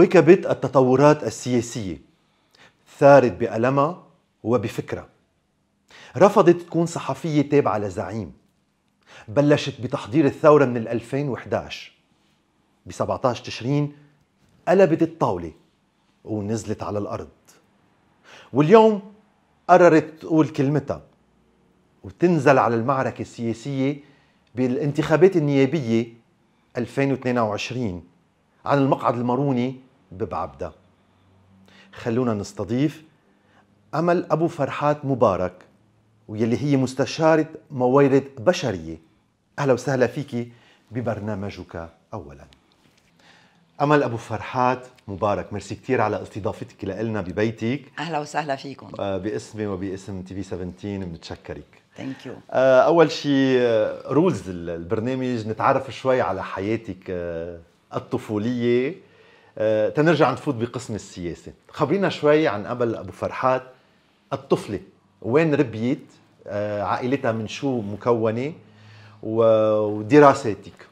وكبت التطورات السياسية ثارت بألمها وبفكرها رفضت تكون صحفية تابعة لزعيم بلشت بتحضير الثورة من 2011 ب 17 تشرين قلبت الطاولة ونزلت على الأرض واليوم قررت تقول كلمتها وتنزل على المعركة السياسية بالانتخابات النيابية 2022 عن المقعد الماروني ببعبدة خلونا نستضيف أمل أبو فرحات مبارك ويلي هي مستشارة موارد بشرية أهلا وسهلا فيكي ببرنامجك أولا أمل أبو فرحات مبارك ميرسي كثير على استضافتك لنا ببيتك أهلا وسهلا فيكم آه، باسمي وباسم تي في 17 بنتشكرك ثانك آه، يو أول شيء رولز آه، البرنامج نتعرف شوي على حياتك الطفولية آه، تنرجع نفوت بقسم السياسة خبرينا شوي عن قبل ابو فرحات الطفله وين ربيت آه، عائلتها من شو مكونه ودراساتك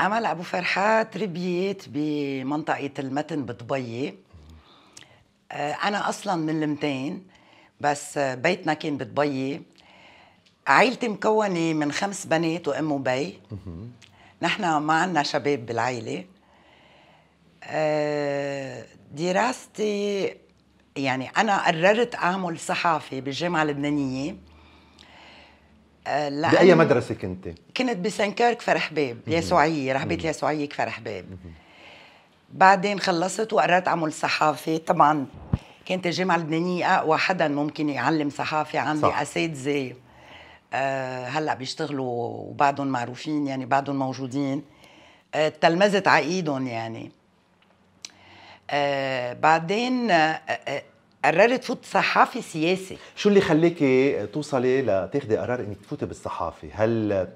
امل ابو فرحات ربيت بمنطقه المتن بدبي آه، انا اصلا من المتين بس بيتنا كان بدبي عائلتي مكونه من خمس بنات وام وبي نحن ما عندنا شباب بالعائله آه، دراستي يعني أنا قررت أعمل صحافة بالجامعة اللبنانية آه، بأي مدرسة كنت؟ كنت بسنكار كفر حباب يسوعية رحبه يسوعية كفر حباب بعدين خلصت وقررت أعمل صحافة طبعا كانت الجامعة اللبنانية أقوى حدا ممكن يعلم صحافة عندي أساتذة أه هلا بيشتغلوا وبعضهم معروفين يعني بعضهم موجودين أه تلمذت على ايدهم يعني آه، بعدين آه، آه، قررت فوت صحافي سياسي شو اللي خليكي توصلي لتاخدي قرار انك تفوتي بالصحافه هل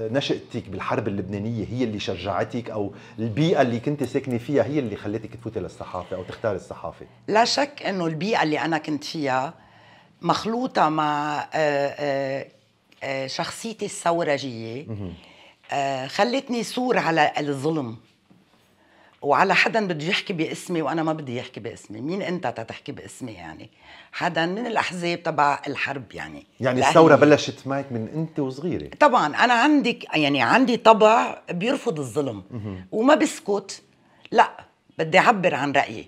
نشأتك بالحرب اللبنانية هي اللي شجعتك أو البيئة اللي كنت ساكنة فيها هي اللي خلتك تفوتي للصحافة أو تختاري الصحافة لا شك أنه البيئة اللي أنا كنت فيها مخلوطة مع شخصيتي الثورجية خلتني صور على الظلم وعلى حدا بده يحكي باسمي وانا ما بدي يحكي باسمي مين انت تتحكي باسمي يعني حدا من الاحزاب تبع الحرب يعني يعني الثوره بلشت معك من انت وصغيره طبعا انا عندي يعني عندي طبع بيرفض الظلم وما بسكت لا بدي اعبر عن رايي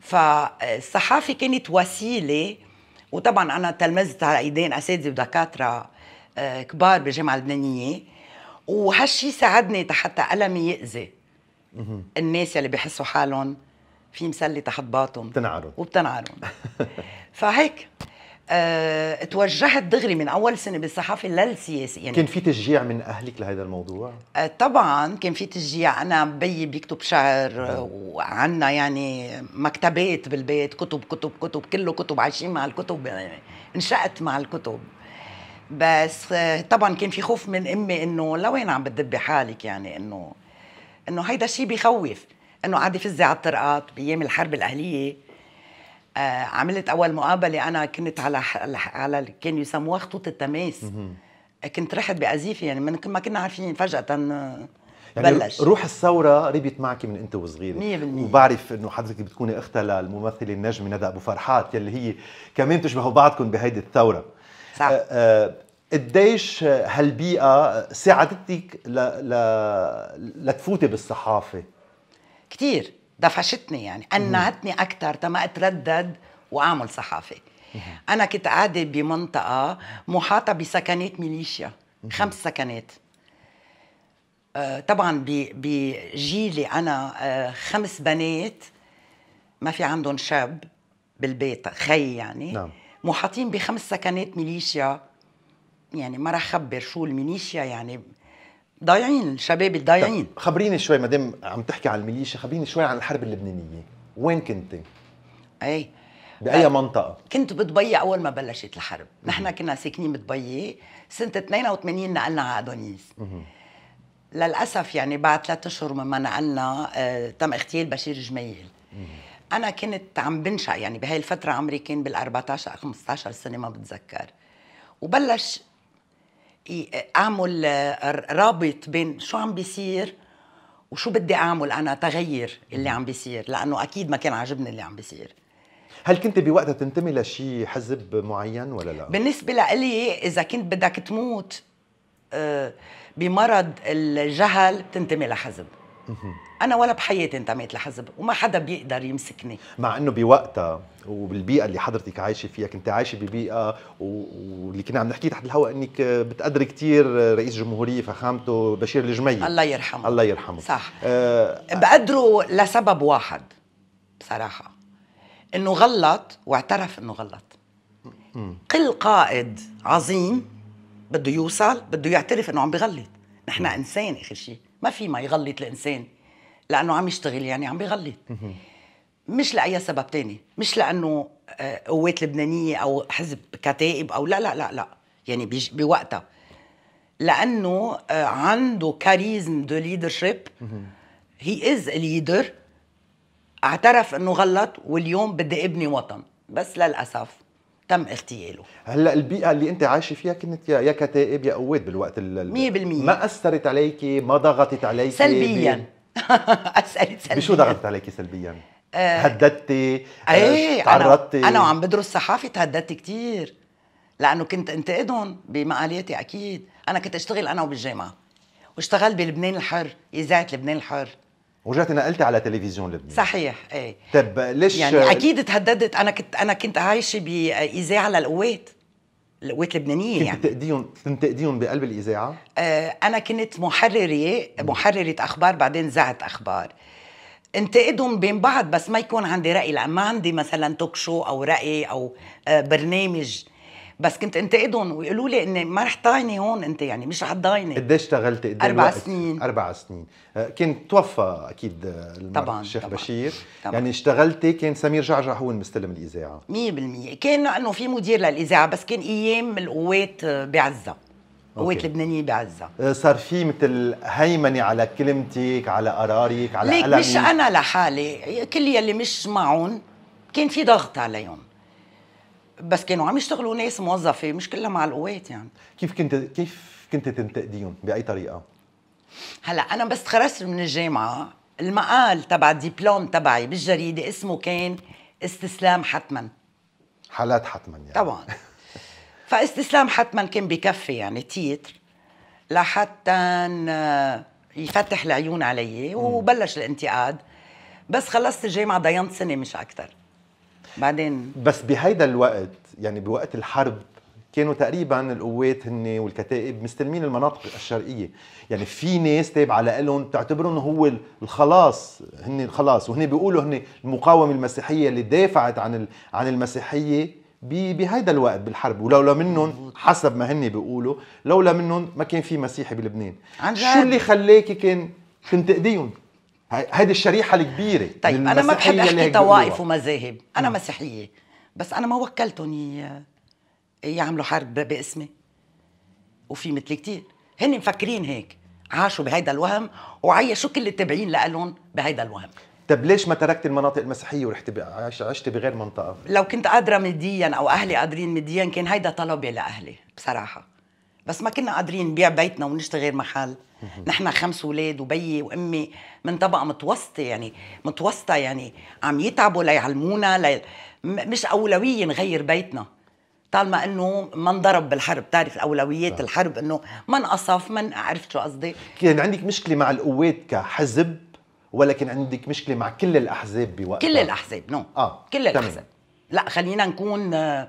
فالصحافه كانت وسيله وطبعا انا تلمذت على ايدين اساتذه ودكاتره آه، كبار بالجامعه اللبنانيه وهالشي ساعدني حتى قلمي يأذي الناس اللي بحسوا حالهم في مسلة تحت باطن بتنعرض وبتنعرض فهيك أه، توجهت دغري من اول سنه بالصحافه للسياسه يعني كان في تشجيع من اهلك لهذا الموضوع؟ أه، طبعا كان في تشجيع انا بيي بيكتب شعر نعم. وعندنا يعني مكتبات بالبيت كتب كتب كتب كله كتب عايشين مع الكتب يعني انشأت مع الكتب بس أه، طبعا كان في خوف من امي انه لوين عم بتدبي حالك يعني انه انه هيدا شيء بخوف انه قاعد يفزي على الطرقات بايام الحرب الاهليه آه عملت اول مقابله انا كنت على على كان يسموها خطوط التماس كنت رحت بازيفي يعني من ما كنا عارفين فجاه آه، يعني بلش روح الثوره ربيت معك من انت وصغيره 100% وبعرف انه حضرتك بتكوني اختها للممثله النجمه ندى ابو فرحات يلي هي كمان بتشبهوا بعضكم بهيدي الثوره صح آه, آه، قديش هالبيئة ساعدتك ل... ل... لتفوتي بالصحافة؟ كثير دفشتني يعني قنعتني أكثر تما أتردد وأعمل صحافة أنا كنت قاعدة بمنطقة محاطة بسكنات ميليشيا خمس سكنات آه طبعا بجيلي أنا آه خمس بنات ما في عندهم شاب بالبيت خي يعني نعم. محاطين بخمس سكنات ميليشيا يعني ما راح خبر شو الميليشيا يعني ضايعين الشباب ضايعين طيب، خبريني شوي دام عم تحكي عن الميليشيا خبريني شوي عن الحرب اللبنانيه وين كنتي؟ اي باي آه، منطقه؟ كنت بدبي اول ما بلشت الحرب، نحن كنا ساكنين بدبي سنه 82 نقلنا على ادونيس للاسف يعني بعد ثلاث اشهر مما نقلنا آه تم اغتيال بشير جميل انا كنت عم بنشا يعني بهاي الفتره عمري كان بال 14 15 سنه ما بتذكر وبلش إيه، اعمل آه، رابط بين شو عم بيصير وشو بدي اعمل انا تغير اللي عم بيصير لانه اكيد ما كان عاجبني اللي عم بيصير هل كنت بوقتها تنتمي لشي حزب معين ولا لا؟ بالنسبة لي إذا كنت بدك تموت آه، بمرض الجهل بتنتمي لحزب انا ولا بحياتي انتميت لحزب وما حدا بيقدر يمسكني مع انه بوقتها وبالبيئه اللي حضرتك عايشه فيها كنت عايشه ببيئه واللي كنا عم نحكي تحت الهواء انك بتقدري كثير رئيس جمهوريه فخامته بشير الجميل الله يرحمه الله يرحمه صح أه بقدره لسبب واحد بصراحه انه غلط واعترف انه غلط كل قائد عظيم بده يوصل بده يعترف انه عم بغلط نحن انسان اخر شيء ما في ما يغلط الانسان لانه عم يشتغل يعني عم بيغلط مش لاي سبب تاني مش لانه آه، قوات لبنانيه او حزب كتائب او لا لا لا لا يعني بوقتها لانه آه، عنده كاريزم دو ليدرشيب هي از ليدر اعترف انه غلط واليوم بدي ابني وطن بس للاسف تم اغتياله هلا البيئه اللي انت عايشه فيها كنت يا كتائب يا قوات بالوقت اللي 100% ما اثرت عليكي ما ضغطت عليكي سلبيا اثرت سلبيا بشو ضغطت عليكي سلبيا؟ أه هددتي ايه تعرضتي انا, أنا وعم بدرس صحافه تهددت كثير لانه كنت انتقدهم بمقالاتي اكيد انا كنت اشتغل انا وبالجامعه واشتغلت بلبنان الحر اذاعه لبنان الحر ورجعت نقلت على تلفزيون لبنان صحيح ايه طب ليش يعني اكيد تهددت انا كنت انا كنت عايشه باذاعه للقوات القوات اللبنانيه يعني كنت تنتقديهم تنتقديهم بقلب الاذاعه؟ آه انا كنت محرره محرره اخبار بعدين زعت اخبار انتقدهم بين بعض بس ما يكون عندي راي لان ما عندي مثلا توك شو او راي او آه برنامج بس كنت انتقدهم ويقولوا لي اني ما رح طايني هون انت يعني مش رح تضايني قد ايش اشتغلت قد اربع سنين اربع سنين أه، كنت توفى اكيد طبعا الشيخ طبعًا. بشير طبعًا. يعني اشتغلتي كان سمير جعجع هو المستلم الاذاعه 100% كان انه في مدير للاذاعه بس كان ايام القوات آه، بعزه قوات لبنانيه بعزه أه، صار في مثل هيمنه على كلمتك على قرارك على ليك مش انا لحالي كل يلي مش معهم كان في ضغط عليهم بس كانوا عم يشتغلوا ناس موظفه مش كلها مع القوات يعني كيف كنت كيف كنت تنتقديهم باي طريقه هلا انا بس خرجت من الجامعه المقال تبع الدبلوم تبعي بالجريده اسمه كان استسلام حتما حالات حتما يعني طبعا فاستسلام حتما كان بكفي يعني تيتر لحتى يفتح العيون علي وبلش الانتقاد بس خلصت الجامعه ضينت سنه مش اكثر بعدين بس بهيدا الوقت يعني بوقت الحرب كانوا تقريبا القوات هن والكتائب مستلمين المناطق الشرقيه يعني في ناس تابعه لهم بتعتبرهم هو الخلاص هن الخلاص وهن بيقولوا هن المقاومه المسيحيه اللي دافعت عن عن المسيحيه بهيدا الوقت بالحرب ولولا منهم حسب ما هن بيقولوا لولا منهم ما كان في مسيحي بلبنان عن شو اللي خلاكي كان تنتقديهم هيدي الشريحه الكبيره طيب انا ما بحب احكي طوائف ومذاهب انا م. مسيحيه بس انا ما وكلتهم ي... يعملوا حرب باسمي وفي مثل كثير هن مفكرين هيك عاشوا بهيدا الوهم وعيشوا كل التابعين لهم بهيدا الوهم طب ليش ما تركت المناطق المسيحيه ورحت عشت بغير منطقه؟ لو كنت قادره ماديا او اهلي قادرين ماديا كان هيدا طلبي لاهلي بصراحه بس ما كنا قادرين نبيع بيتنا ونشتغل غير محل نحن خمس اولاد وبيي وامي من طبقه متوسطه يعني متوسطه يعني عم يتعبوا ليعلمونا لي... مش اولويه نغير بيتنا طالما انه ما انضرب بالحرب بتعرف اولويات الحرب انه ما انقصف ما عرفت شو قصدي كان عندك مشكله مع القوات كحزب ولكن عندك مشكله مع كل الاحزاب بوقتها كل الاحزاب نو no. اه كل تمام. الاحزاب لا خلينا نكون آه،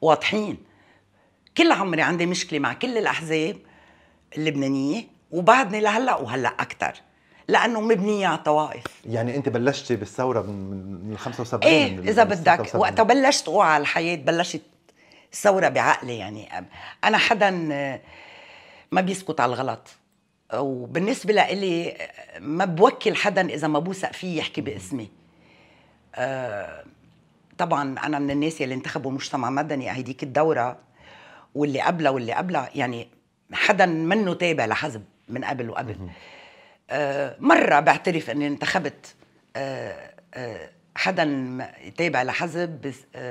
واضحين كل عمري عندي مشكله مع كل الاحزاب اللبنانيه وبعدني لهلا وهلا اكثر لانه مبنيه على طوائف يعني انت بلشتي بالثوره من 75 ايه اذا بدك وقتها بلشت اوعى على الحياه بلشت ثوره بعقلي يعني انا حدا آه، ما بيسكت على الغلط وبالنسبه لإلي آه، ما بوكل حدا اذا ما بوثق فيه يحكي باسمي أه طبعا انا من الناس اللي انتخبوا مجتمع مدني هيديك الدوره واللي قبلها واللي قبلها يعني حدا منه تابع لحزب من قبل وقبل آه، مرة بعترف اني انتخبت آه، آه، حدا تابع لحزب بس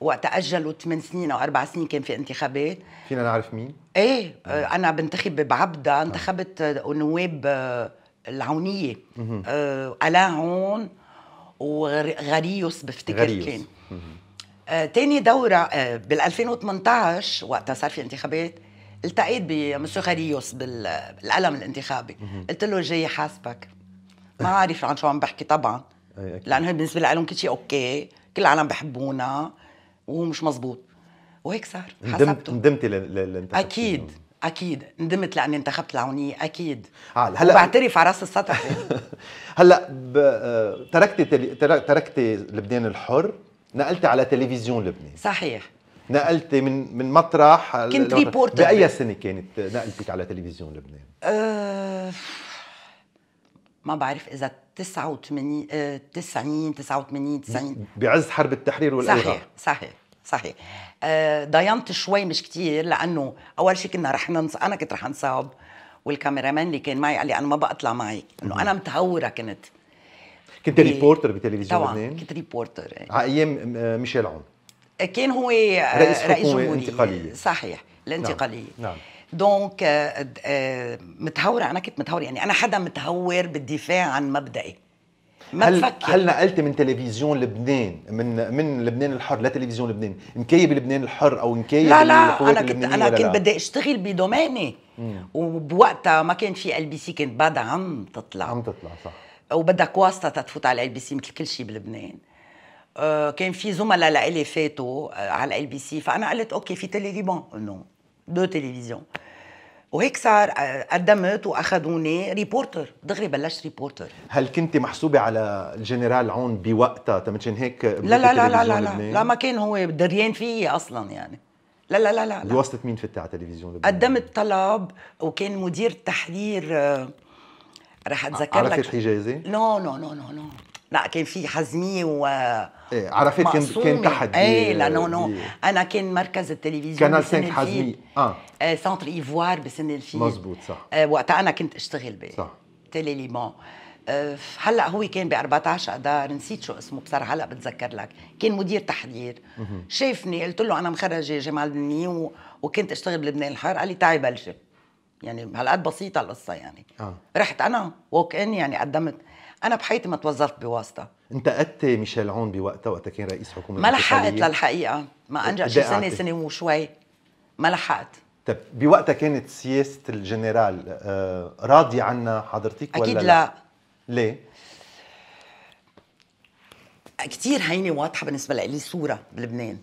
وقت اجلوا 8 سنين او 4 سنين كان في انتخابات فينا نعرف مين؟ ايه آه انا بنتخب بعبدا انتخبت آه. نواب العونيه آه الا هون وغريوس بفتكر غريوس. كان مه. آه، تاني دورة آه، بال 2018 وقتها صار في انتخابات التقيت بمسيو خريوس بالقلم الانتخابي قلت له جاي حاسبك ما عارف عن شو عم بحكي طبعا لانه بالنسبه لهم كل شيء اوكي كل العالم بحبونا ومش مزبوط وهيك صار ندمت ندمتي للانتخابات اكيد اكيد ندمت لاني انتخبت العونيه اكيد آه، هلا بعترف على راس السطح هلا تركتي تركتي لبنان الحر نقلتي على تلفزيون لبنان صحيح نقلتي من من مطرح كنت ريبورتر بأي سنة كانت نقلتك على تلفزيون لبنان؟ أه ما بعرف إذا 89 90 89 90 بعز حرب التحرير والإلغاء صحيح صحيح صحيح أه ضيمت شوي مش كتير لأنه أول شيء كنا رح ننص أنا كنت رح انصاب والكاميرامان اللي كان معي قال لي أنا ما بطلع معك إنه أنا متهورة كنت كنت ريبورتر بتلفزيون طبعا كنت ريبورتر على آه، ايام آه، ميشيل عون كان هو رئيس, رئيس جمهورية انتقالية صحيح الانتقالية نعم, نعم. آه، دونك متهورة أنا كنت متهورة يعني أنا حدا متهور بالدفاع عن مبدئي ما هل تفكر. هل نقلت من تلفزيون لبنان من من لبنان الحر لتلفزيون لبنان مكيب لبنان الحر او مكيب لا لا انا كنت انا كنت بدي اشتغل بدوميني وبوقتها ما كان في ال بي سي كانت بعدها عم تطلع عم تطلع صح وبدك واسطه تتفوت على ال بي سي مثل كل شيء بلبنان آه، كان في زملاء لإلي فاتوا آه، على ال بي سي فانا قلت اوكي في تيلي ريبون نو دو تلفزيون وهيك صار آه، قدمت واخذوني ريبورتر دغري بلشت ريبورتر هل كنت محسوبه على الجنرال عون بوقتها تمشان طيب، هيك لا لا لا لا لا, لا, لا ما كان هو دريان فيي اصلا يعني لا لا لا لا بواسطه مين فتت على التلفزيون قدمت طلب وكان مدير التحرير رح اتذكر عرفت لك حجازي؟ نو نو نو نو نو لا كان في حزميه و ايه عرفت كان كان تحت ايه لا نو نو إيه. انا كان مركز التلفزيون كانال 5 حزميه اه, آه، سنتر ايفوار بسن الفيل مزبوط صح آه وقتها انا كنت اشتغل ب صح تيلي ليمون آه، هلا هو كان ب 14 اذار نسيت شو اسمه بصراحه هلا بتذكر لك كان مدير تحرير شافني قلت له انا مخرجه جمال لبناني و... وكنت اشتغل بلبنان الحر قال لي تعي بلشي يعني هالقد بسيطه القصه يعني آه. رحت انا ووك ان يعني قدمت انا بحياتي ما توظفت بواسطه انتقدتي ميشيل عون بوقتها وقتها كان رئيس حكومه ما لحقت للحقيقه ما انجح شي سنه سنه وشوي ما لحقت طب بوقتها كانت سياسه الجنرال آه راضيه عنا حضرتك ولا اكيد لا, لا. ليه؟ كثير هينه واضحه بالنسبه لي صوره بلبنان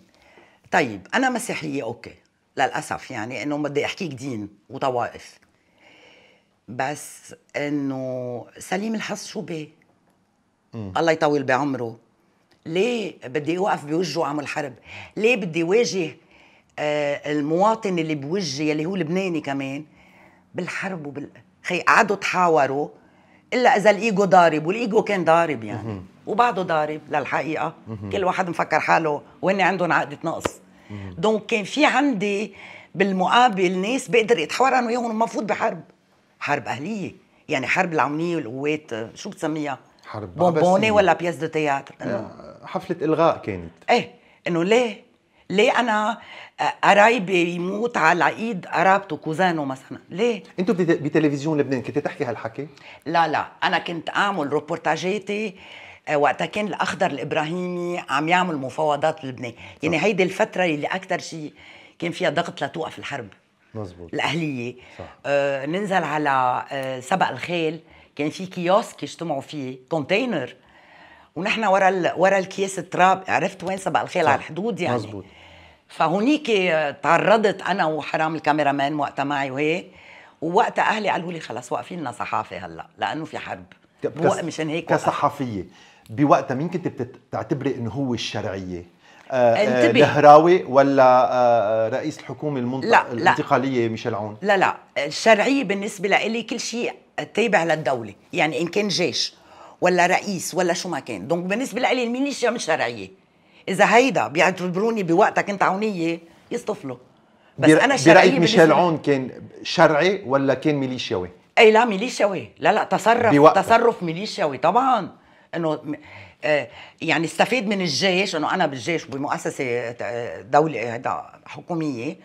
طيب انا مسيحيه اوكي للاسف يعني انه بدي احكيك دين وطوائف بس انه سليم الحظ شو بيه؟ الله يطول بعمره ليه بدي اوقف بوجهه اعمل حرب؟ ليه بدي واجه آه المواطن اللي بوجهي يلي هو لبناني كمان بالحرب وبال خي قعدوا تحاوروا الا اذا الايجو ضارب والايجو كان ضارب يعني وبعده ضارب للحقيقه كل واحد مفكر حاله وهن عندهم عقده نقص دونك كان في عندي بالمقابل ناس بقدر اتحاور انا وياهم المفروض بحرب حرب اهليه يعني حرب العونيه والقوات شو بتسميها حرب بونبوني ولا بياس دو تياتر حفله الغاء كانت ايه انه ليه ليه انا آه، قرايبي يموت على ايد قرابته كوزانه مثلا ليه انتوا بتلفزيون لبنان كنت تحكي هالحكي لا لا انا كنت اعمل روبورتاجاتي آه، وقتها كان الاخضر الابراهيمي عم يعمل مفاوضات لبنان يعني هيدي الفتره اللي اكثر شيء كان فيها ضغط لتوقف الحرب مزبوط. الاهليه صح. آه ننزل على آه سبق الخيل كان في كيوسك يجتمعوا فيه كونتينر ونحن ورا ال... ورا الكياس التراب عرفت وين سبق الخيل صح. على الحدود يعني مزبوط. فهونيك آه، تعرضت انا وحرام الكاميرامان وقتها معي وهيك ووقتها اهلي قالوا لي خلص واقفين لنا صحافه هلا لانه في حرب مشان هيك كصحفيه بوقتها مين كنت بتعتبري انه هو الشرعيه؟ آه، آه، انتبه الهراوي ولا آه، رئيس الحكومه المنطق... لا الانتقاليه ميشيل عون لا لا الشرعيه بالنسبه لي كل شيء تابع للدوله يعني ان كان جيش ولا رئيس ولا شو ما كان دونك بالنسبه لي الميليشيا مش شرعيه اذا هيدا بيعتبروني بوقتها كنت عونيه يصطفلوا بس بر... انا شرعيه برايك ميشيل عون كان شرعي ولا كان ميليشياوي؟ اي لا ميليشياوي لا لا تصرف بوقتها. تصرف ميليشياوي طبعا انه آه، يعني استفيد من الجيش انه انا بالجيش بمؤسسه آه، دوله هيدا حكوميه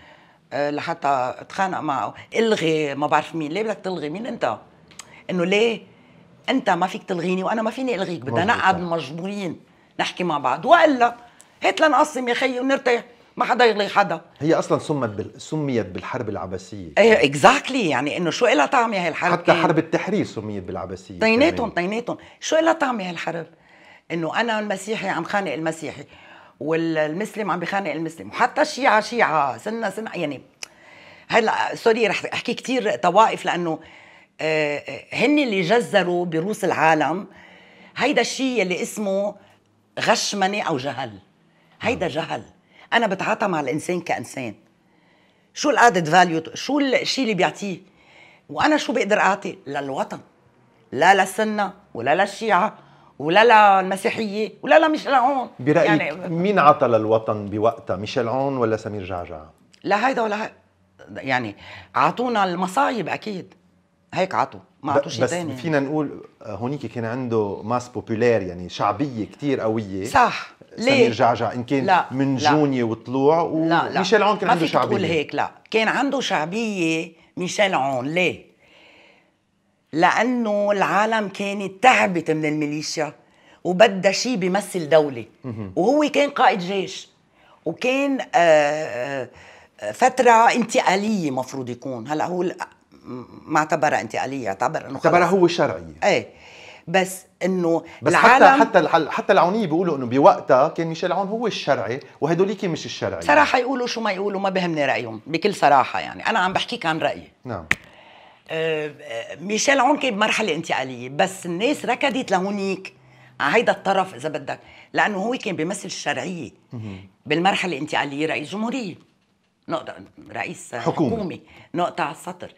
آه، لحتى اتخانق معه الغي ما بعرف مين ليه بدك تلغي مين انت انه ليه انت ما فيك تلغيني وانا ما فيني الغيك بدنا نقعد مجبورين نحكي مع بعض والا هات لنقسم يا خيي ونرتاح ما حدا يغلي حدا هي اصلا سمت بال... سميت بالحرب العباسيه ايه اكزاكتلي يعني انه شو لها طعمه هي الحرب حتى إيه. حرب التحرير سميت بالعباسيه تيناتهم تيناتهم شو لها طعمه هالحرب انه انا المسيحي عم خانق المسيحي والمسلم عم بخانق المسلم وحتى الشيعة شيعة سنة سنة يعني هلا سوري رح احكي كثير طوائف لانه آه، هن اللي جزروا بروس العالم هيدا الشيء اللي اسمه غشمنة او جهل هيدا نعم. جهل انا بتعاطى مع الانسان كانسان شو الادد فاليو شو الشيء اللي بيعطيه وانا شو بقدر اعطي للوطن لا للسنه ولا للشيعه ولا للمسيحيه ولا لميشيل عون برايك يعني مين عطى للوطن بوقتها ميشيل عون ولا سمير جعجع لا هيدا ولا هيدا يعني عطونا المصايب اكيد هيك عطوا ما عطوا شيء ثاني بس فينا نقول هونيك كان عنده ماس بوبولير يعني شعبيه كثير قويه صح سمير جعجع ان كان لا من جوني وطلوع و... ميشيل عون كان عنده شعبيه ما تقول هيك لا كان عنده شعبيه ميشيل عون ليه؟ لانه العالم كانت تعبت من الميليشيا وبدها شيء بيمثل دوله وهو كان قائد جيش وكان آه، آه، فتره انتقاليه مفروض يكون هلا هو ما اعتبرها انتقاليه اعتبر انه اعتبرها هو شرعيه ايه بس انه بس العالم حتى حتى حتى العونيه بيقولوا انه بوقتها كان ميشيل عون هو الشرعي وهدوليك مش الشرعي صراحه يقولوا شو ما يقولوا ما بهمني رايهم بكل صراحه يعني انا عم بحكيك عن رايي نعم آه، آه، ميشيل عون كان بمرحله انتقاليه بس الناس ركضت لهونيك على هيدا الطرف اذا بدك لانه هو كان بيمثل الشرعيه بالمرحله الانتقاليه رئيس جمهوريه نقطه رئيس حكومه, حكومة. نقطه على السطر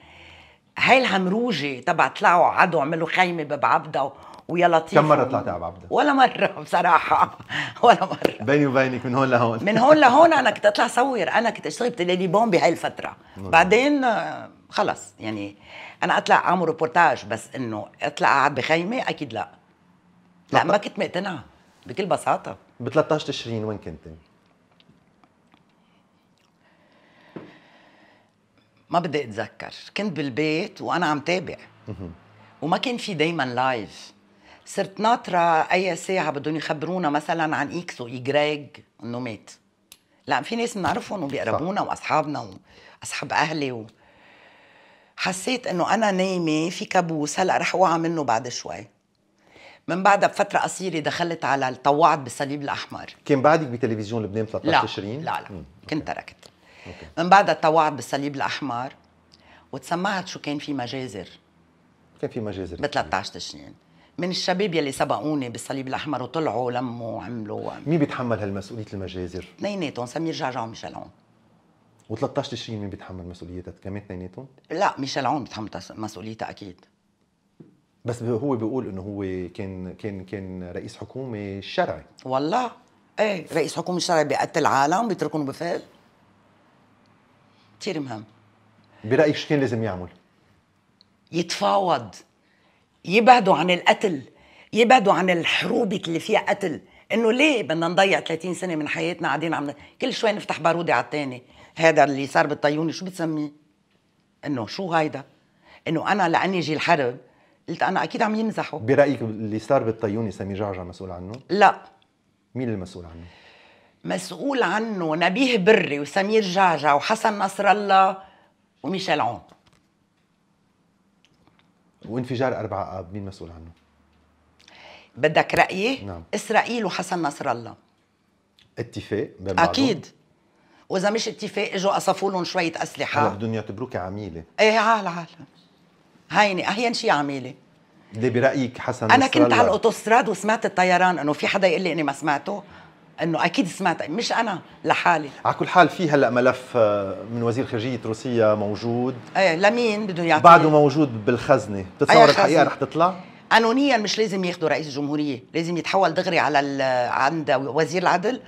هاي الهمروجه تبع طلعوا عدو عملوا خيمه باب عبده ويا لطيف كم مره طلعت على عبده؟ ولا مره بصراحه ولا مره بيني وبينك من هون لهون من هون لهون انا كنت اطلع صور انا كنت اشتغل بتليليبون بهاي الفتره نعم. بعدين آه، خلص يعني انا اطلع اعمل ريبورتاج بس انه اطلع اقعد بخيمه اكيد لا لا ما كنت مقتنعه بكل بساطه ب 13 تشرين وين كنت؟ ما بدي اتذكر كنت بالبيت وانا عم تابع وما كان في دايما لايف صرت ناطرة أي ساعة بدهم يخبرونا مثلا عن إكس وإيجريج إنه مات لا في ناس بنعرفهم وبيقربونا وأصحابنا وأصحاب أهلي و... حسيت إنه أنا نايمة في كابوس هلا رح أوعى منه بعد شوي من بعدها بفترة قصيرة دخلت على طوعت بالصليب الأحمر كان بعدك بتلفزيون لبنان 13 لا لا, لا. كنت تركت من بعدها تطوعت بالصليب الاحمر وتسمعت شو كان في مجازر كان في مجازر ب 13 تشرين من الشباب يلي سبقوني بالصليب الاحمر وطلعوا لموا وعملوا, مين بيتحمل هالمسؤوليه المجازر؟ اثنيناتهم سمير جعجع عون و13 تشرين مين بيتحمل مسؤوليتها كمان اثنيناتهم؟ لا عون بيتحمل مسؤوليتها اكيد بس هو بيقول انه هو كان كان كان رئيس حكومه شرعي والله ايه رئيس حكومه شرعي بيقتل عالم بيتركهم بفعل كثير مهم برايك شو كان لازم يعمل؟ يتفاوض يبعدوا عن القتل يبعدوا عن الحروب اللي فيها قتل انه ليه بدنا نضيع 30 سنه من حياتنا قاعدين عم كل شوي نفتح باروده على الثاني هذا اللي صار بالطيوني شو بتسميه انه شو هيدا انه انا لاني جي الحرب قلت انا اكيد عم يمزحوا برايك اللي صار بالطيوني سامي جعجع مسؤول عنه لا مين المسؤول عنه مسؤول عنه نبيه بري وسمير جعجع وحسن نصر الله وميشيل عون وانفجار أربعة آب مين مسؤول عنه؟ بدك رأيي؟ نعم. إسرائيل وحسن نصر الله اتفاق بين بعضهم؟ أكيد وإذا مش اتفاق إجوا قصفوا لهم شوية أسلحة هلا بدهم يعتبروك عميلة إيه عال عال هيني أهين شي عميلة ليه برأيك حسن أنا كنت على الأوتوستراد وسمعت الطيران إنه في حدا يقول لي إني ما سمعته انه اكيد سمعت مش انا لحالي على كل حال في هلا ملف آه، من وزير خارجيه روسيا موجود ايه لمين بدهم يعطيه بعده موجود بالخزنه بتتصور الحقيقه رح تطلع قانونيا مش لازم ياخذوا رئيس الجمهوريه لازم يتحول دغري على عند وزير العدل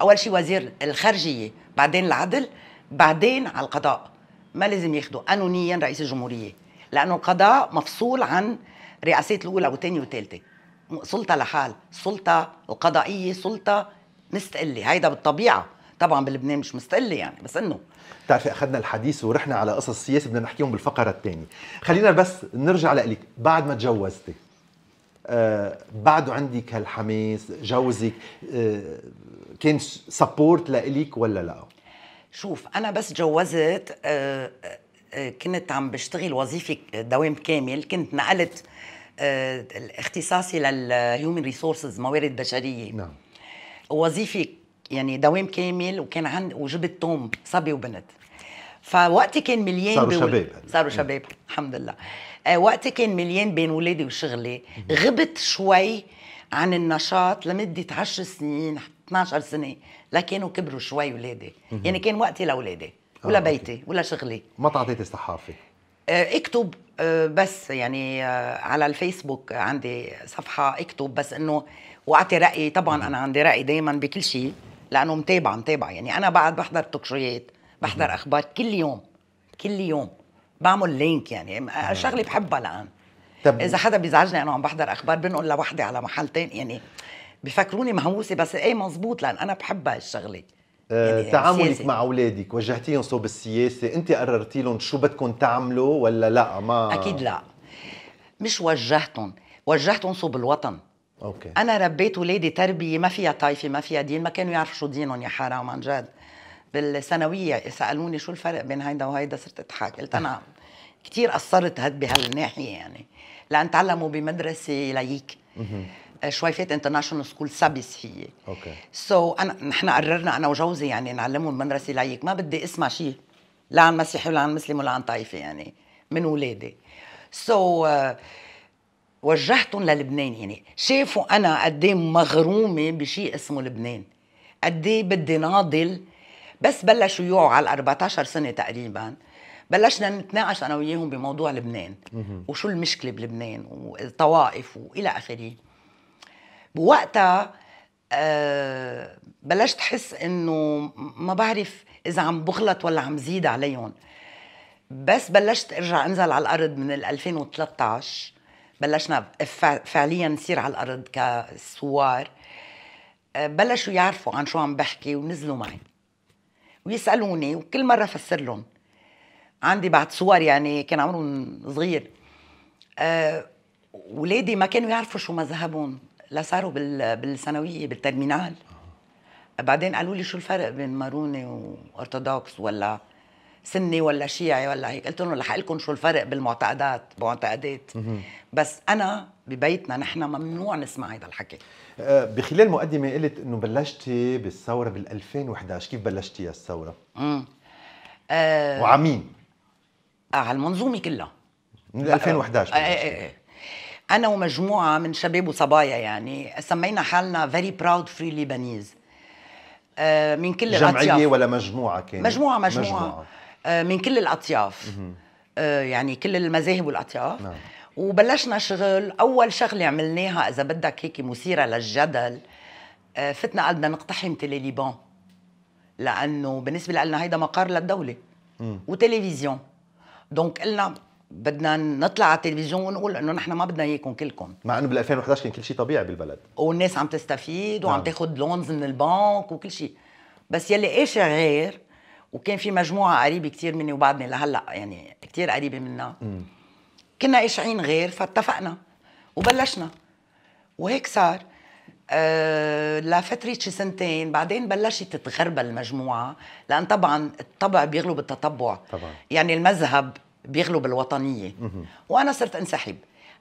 اول شيء وزير الخارجيه بعدين العدل بعدين على القضاء ما لازم ياخذوا قانونيا رئيس الجمهوريه لانه القضاء مفصول عن رئاسات الاولى والثانيه والثالثه سلطه لحال سلطه القضائيه سلطه مستقله هيدا بالطبيعه طبعا بلبنان مش مستقله يعني بس انه بتعرفي اخذنا الحديث ورحنا على قصص السياسه بدنا نحكيهم بالفقره الثانيه خلينا بس نرجع لك بعد ما تجوزتي آه بعده عندك هالحماس جوزك آه كان سبورت لإلك ولا لا شوف انا بس جوزت آه،, آه،, آه كنت عم بشتغل وظيفه دوام كامل كنت نقلت آه، اختصاصي للهيومن ريسورسز موارد بشريه نعم وظيفه يعني دوام كامل وكان عند وجبت توم صبي وبنت فوقتي كان مليان صاروا شباب يعني. صاروا شباب الحمد لله آه، وقتي كان مليان بين ولادي وشغلي غبت شوي عن النشاط لمدة 10 سنين 12 سنة لكانوا كبروا شوي ولادي يعني كان وقتي لأولادي آه، ولا آه بيتي ولا شغلي ما تعطيتي الصحافة آه، اكتب بس يعني على الفيسبوك عندي صفحة اكتب بس انه واعطي رايي طبعا انا عندي راي دائما بكل شيء لانه متابعه متابعه يعني انا بعد بحضر توكشويات بحضر اخبار كل يوم كل يوم بعمل لينك يعني شغله بحبها الان طب اذا حدا بيزعجني انا عم بحضر اخبار بنقل لوحدي على محل تاني يعني بفكروني مهووسه بس ايه مزبوط لان انا بحب هالشغله آه، يعني إيه، تعاملك سياسي. مع اولادك وجهتيهم صوب السياسه انت قررتي لهم شو بدكم تعملوا ولا لا ما اكيد لا مش وجهتهم وجهتهم صوب الوطن اوكي انا ربيت ولادي تربيه ما فيها طايفه ما فيها دين ما كانوا يعرفوا شو دينهم يا حرام عن جد بالثانويه سالوني شو الفرق بين هيدا وهيدا صرت اضحك قلت انا كثير قصرت هاد بهالناحيه يعني لان تعلموا بمدرسه لايك شوي فات انترناشونال سكول سابس هي اوكي سو so انا نحن قررنا انا وجوزي يعني نعلمهم المدرسه لايك ما بدي اسمع شيء لا عن مسيحي ولا عن مسلم ولا عن طائفه يعني من ولادي سو so, uh, وجهتهم للبنان يعني شافوا انا قد إيه مغرومه بشيء اسمه لبنان قد إيه بدي ناضل بس بلشوا يوعوا على 14 سنه تقريبا بلشنا نتناقش انا وياهم بموضوع لبنان وشو المشكله بلبنان والطوائف والى اخره بوقتها أه بلشت حس انه ما بعرف اذا عم بغلط ولا عم زيد عليهم بس بلشت ارجع انزل على الارض من 2013 بلشنا فعليا نصير على الارض كثوار آه، بلشوا يعرفوا عن شو عم بحكي ونزلوا معي ويسالوني وكل مره فسر لهم عندي بعد صور يعني كان عمرهم صغير اولادي آه، ولادي ما كانوا يعرفوا شو مذهبهم لصاروا بالثانويه بالترمينال بعدين قالوا لي شو الفرق بين ماروني وارثوذكس ولا سني ولا شيعي ولا هيك قلت لهم رح اقول لكم شو الفرق بالمعتقدات معتقدات بس انا ببيتنا نحن ممنوع نسمع هذا الحكي أه، بخلال مقدمه قلت انه بلشتي بالثوره بال 2011 كيف بلشتي الثوره امم أه وعمين آه على المنظومه كلها من 2011 آه، آه، انا ومجموعه من شباب وصبايا يعني سمينا حالنا فيري براود فري ليبانيز من كل جمعيه الأطياف. ولا مجموعه كانت مجموعه مجموعه, مجموعة. آه، من كل الاطياف آه، يعني كل المذاهب والاطياف نعم. وبلشنا شغل اول شغله عملناها اذا بدك هيك مثيره للجدل آه، فتنا قلنا نقتحم تيلي ليبان لانه بالنسبه لنا هيدا مقر للدوله وتلفزيون دونك قلنا بدنا نطلع على التلفزيون ونقول انه نحن ما بدنا اياكم كلكم مع انه بال 2011 كان كل شيء طبيعي بالبلد والناس عم تستفيد وعم نعم. تاخذ لونز من البنك وكل شيء بس يلي ايش غير وكان في مجموعه قريبه كثير مني وبعدني لهلا يعني كثير قريبه منا كنا قاشعين غير فاتفقنا وبلشنا وهيك صار أه لفترة شي سنتين بعدين بلشت تتغربل المجموعة لأن طبعا الطبع بيغلب التطبع طبعا. يعني المذهب بيغلب الوطنية مه. وأنا صرت انسحب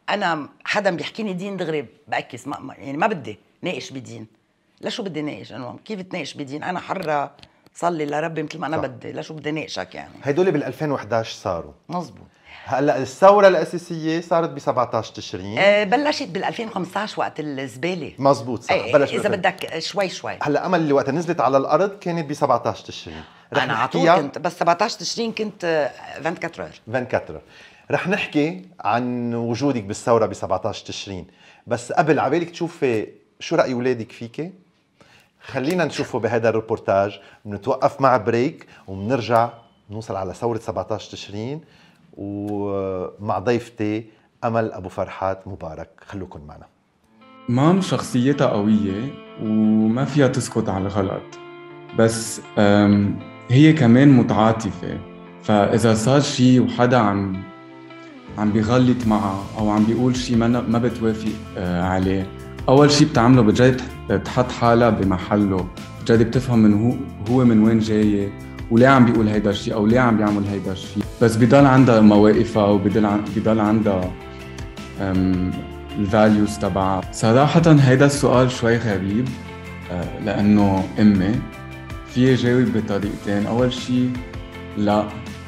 أنا حدا بيحكيني دين دغري بأكس ما يعني ما بدي ناقش بدين لشو بدي ناقش أنا كيف تناقش بدين أنا حرة صلي لربي مثل ما انا صح. بدي لشو بدي ناقشك يعني هدول بال 2011 صاروا مزبوط هلا الثوره الاساسيه صارت ب 17 تشرين أه بلشت بال 2015 وقت الزباله مزبوط صح إيه، إيه، أه بلش اذا بدك شوي شوي هلا امل اللي وقت نزلت على الارض كانت ب 17 تشرين انا على طول كنت بس 17 تشرين كنت 24 آه، 24 رح نحكي عن وجودك بالثوره ب 17 تشرين بس قبل عبالك تشوفي آه، شو راي اولادك فيكي خلينا نشوفه بهذا الريبورتاج بنتوقف مع بريك وبنرجع نوصل على ثورة 17 تشرين ومع ضيفتي أمل أبو فرحات مبارك خلوكن معنا مام شخصيتها قوية وما فيها تسكت على الغلط بس هي كمان متعاطفة فإذا صار شيء وحدا عم عم بيغلط معها أو عم بيقول شيء ما ما بتوافق آه، عليه اول شيء بتعمله بتجرب تحط حالها بمحله بتجرب تفهم من هو هو من وين جاي وليه عم بيقول هيدا الشيء او ليه عم بيعمل هيدا الشيء بس بضل عندها مواقفها وبضل بضل عندها الفاليوز تبعها صراحة هيدا السؤال شوي غريب أه، لأنه أمي في جاوب بطريقتين أول شيء لا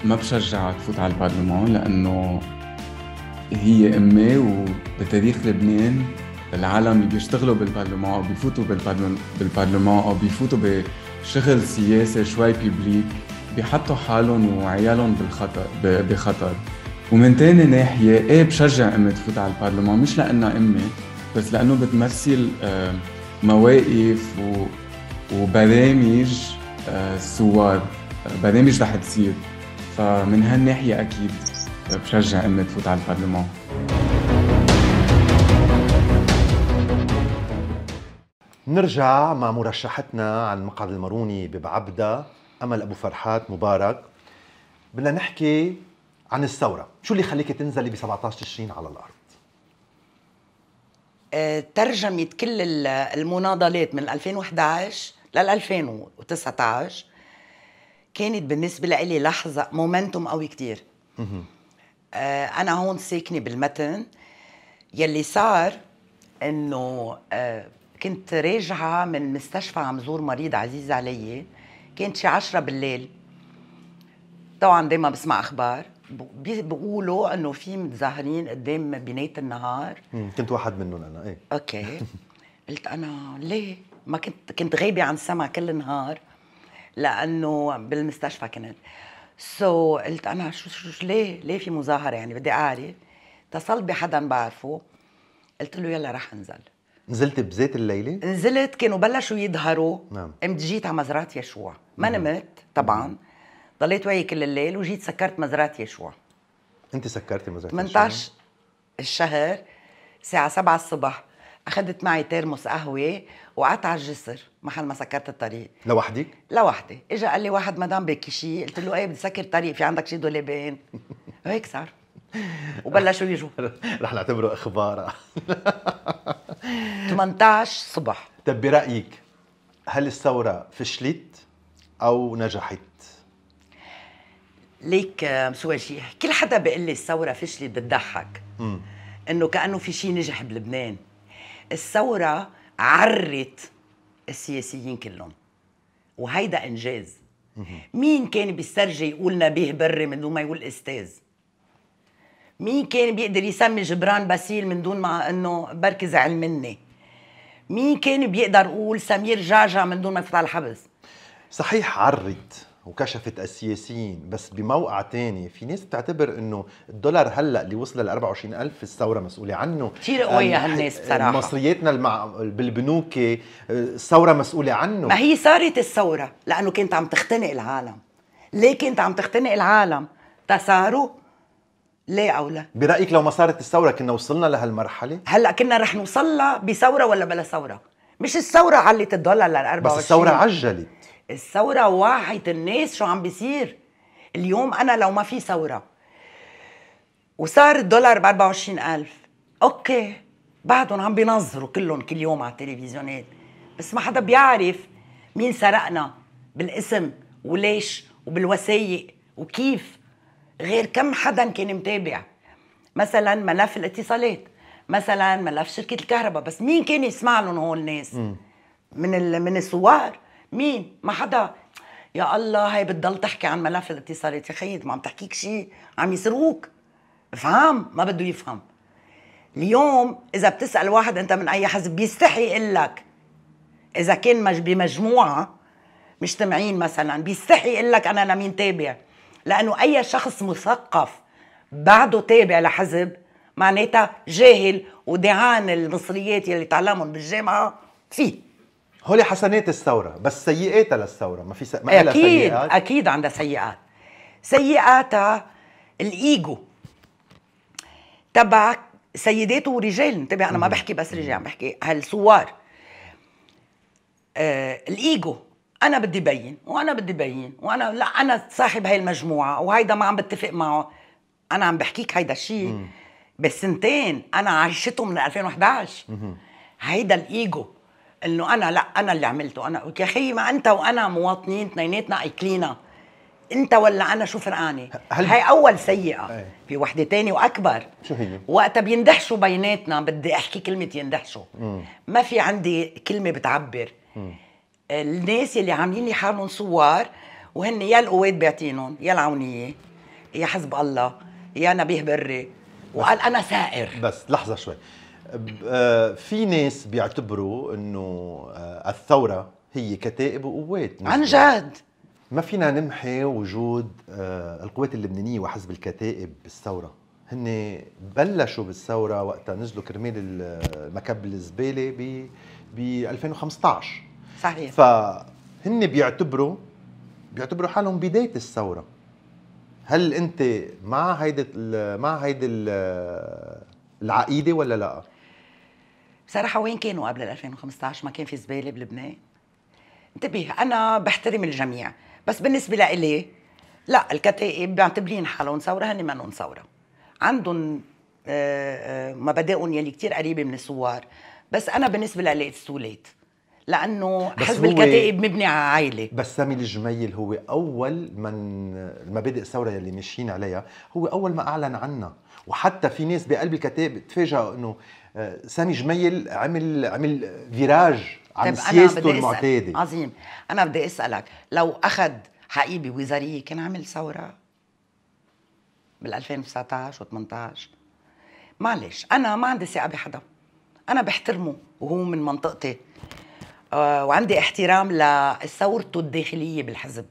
ما بشجعها تفوت على البرلمان لأنه هي أمي وبتاريخ لبنان العالم اللي بيشتغلوا بالبرلمان او بيفوتوا بالبرلمان او بيفوتوا بشغل سياسي شوي بيبليك بيحطوا حالهم وعيالهم بالخطر بخطر ومن تاني ناحية ايه بشجع امي تفوت على البرلمان مش لانها امي بس لانه بتمثل آه، مواقف و... وبرامج الثوار آه، آه، برامج رح تصير فمن هالناحية اكيد بشجع امي تفوت على البرلمان نرجع مع مرشحتنا عن مقعد الماروني ببعبدا امل ابو فرحات مبارك بدنا نحكي عن الثوره شو اللي خليك تنزلي ب 17 تشرين على الارض آه، ترجمه كل المناضلات من 2011 لل 2019 كانت بالنسبه لي لحظه مومنتوم قوي كتير آه، انا هون ساكنه بالمتن يلي صار انه آه، كنت راجعة من مستشفى عم زور مريض عزيز علي كانت شي عشرة بالليل طبعا دايما بسمع أخبار بيقولوا انه في متظاهرين قدام بنات النهار كنت واحد منهم انا ايه اوكي قلت انا ليه ما كنت كنت غايبه عن السما كل النهار لانه بالمستشفى كنت سو so, قلت انا شو شو ليه ليه في مظاهره يعني بدي اعرف اتصلت بحدا بعرفه قلت له يلا رح انزل نزلت بذات الليله نزلت كانوا بلشوا يظهروا نعم قمت جيت على مزرعه يشوع ما نمت طبعا ضليت وعي كل الليل وجيت سكرت مزرعه يشوع انت سكرتي مزرعه 18 الشهر الساعه 7 الصبح اخذت معي ترمس قهوه وقعدت على الجسر محل ما سكرت الطريق لوحدك؟ لوحدي اجى قال لي واحد مدام بكي شيء قلت له ايه بدي سكر الطريق في عندك شي دولابين وهيك صار وبلشوا يجوا رح نعتبره اخبار 18 صبح طب برايك هل الثوره فشلت او نجحت؟ ليك شو كل حدا بيقول لي الثوره فشلت بتضحك انه كانه في شيء نجح بلبنان الثوره عرت السياسيين كلهم وهيدا انجاز مين كان بيسترجي يقول نبيه بري من دون ما يقول استاذ مين كان بيقدر يسمي جبران باسيل من دون ما انه بركي زعل مني مين كان بيقدر يقول سمير جعجع من دون ما يفوت على الحبس صحيح عرت وكشفت السياسيين بس بموقع تاني في ناس بتعتبر انه الدولار هلا اللي وصل ل 24000 الثوره مسؤوله عنه كثير قويه هالناس بصراحه مصرياتنا المع... بالبنوك آه، الثوره مسؤوله عنه ما هي صارت الثوره لانه كانت عم تختنق العالم ليه كانت عم تختنق العالم تسارو ليه او لا برايك لو ما صارت الثوره كنا وصلنا لهالمرحله هلا كنا رح نوصل بثوره ولا بلا ثوره مش الثوره علت الدولار لل 24 بس الثوره عجلت الثوره وعت الناس شو عم بيصير اليوم انا لو ما في ثوره وصار الدولار ب 24000 اوكي بعدهم عم بينظروا كلهم كل يوم على التلفزيونات بس ما حدا بيعرف مين سرقنا بالاسم وليش وبالوثائق وكيف غير كم حدا كان متابع مثلا ملف الاتصالات مثلا ملف شركه الكهرباء بس مين كان يسمع لهم هول الناس من من الثوار مين ما حدا يا الله هي بتضل تحكي عن ملف الاتصالات يا خيي ما عم تحكيك شيء عم يسروك افهم ما بده يفهم اليوم اذا بتسال واحد انت من اي حزب بيستحي يقول لك اذا كان بمجموعه مجتمعين مثلا بيستحي يقول لك انا لمين تابع لانه اي شخص مثقف بعده تابع لحزب معناتها جاهل ودعان المصريات يلي تعلمهم بالجامعه فيه هولي حسنات الثوره بس سيئاتها للثوره ما في س... ما اكيد سيئات. اكيد عندها سيئات سيئاتها الايجو تبع سيدات ورجال انتبه طيب انا ما بحكي بس رجال عم بحكي هالثوار آه الايجو انا بدي بين وانا بدي بين وانا لا انا صاحب هاي المجموعه وهيدا ما عم بتفق معه انا عم بحكيك هيدا الشيء بالسنتين انا عايشتهم من 2011 هيدا الايجو انه انا لا انا اللي عملته انا يا اخي ما انت وانا مواطنين اثنيناتنا اكلينا انت ولا انا شو فرقانه هل... هاي اول سيئه أي. في وحده تانية واكبر شو هي وقتها بيندهشوا بيناتنا بدي احكي كلمه يندهشوا ما في عندي كلمه بتعبر مم. الناس اللي عاملين لي حالهم ثوار وهن يا القوات بيعطينهم يا العونيه يا حزب الله يا نبيه بري وقال انا ثائر بس لحظه شوي آه، في ناس بيعتبروا انه آه، الثوره هي كتائب وقوات عن جد ما فينا نمحي وجود آه، القوات اللبنانيه وحزب الكتائب بالثوره هن بلشوا بالثوره وقتها نزلوا كرمال مكب الزباله ب 2015 صحيح فهن بيعتبروا بيعتبروا حالهم بدايه الثوره هل انت مع هيدي مع هيدي العقيده ولا لا؟ بصراحه وين كانوا قبل 2015 ما كان في زباله بلبنان؟ انتبه انا بحترم الجميع بس بالنسبه لإلي لا الكتائب معتبرين حالهم ثوره هن منهم ثوره عندهم آه، آه، مبادئهم يلي كثير قريبه من الثوار بس انا بالنسبه لإلي اتس تو ليت لانه حزب الكتائب مبني على عائله بس سامي الجميل هو اول من المبادئ الثوره اللي ماشيين عليها هو اول ما اعلن عنها وحتى في ناس بقلب الكتائب تفاجئوا انه آه، سامي جميل عمل عمل فيراج عن طيب، سياسته المعتاده عظيم انا بدي اسالك لو اخذ حقيبه وزاريه كان عمل ثوره بال 2019 و18 معلش انا ما عندي ثقه بحدا انا بحترمه وهو من منطقتي آه، وعندي احترام لثورته الداخليه بالحزب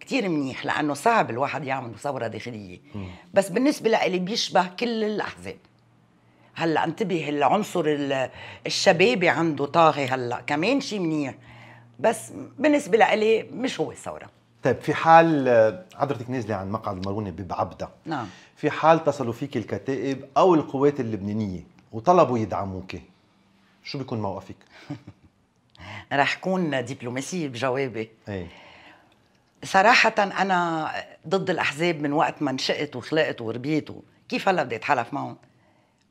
كثير منيح لانه صعب الواحد يعمل ثوره داخليه بس بالنسبه لإلي بيشبه كل الاحزاب هلا انتبه العنصر الشبابي عنده طاغي هلا كمان شيء منيح بس بالنسبه لإلي مش هو الثوره طيب في حال آه، حضرتك نازله عن مقعد المرونه ببعبدا نعم في حال اتصلوا فيك الكتائب او القوات اللبنانيه وطلبوا يدعموك شو بيكون موقفك رح كون دبلوماسية بجوابي أي. صراحة أنا ضد الأحزاب من وقت ما نشأت وخلقت وربيت كيف هلا بدي أتحالف معهم؟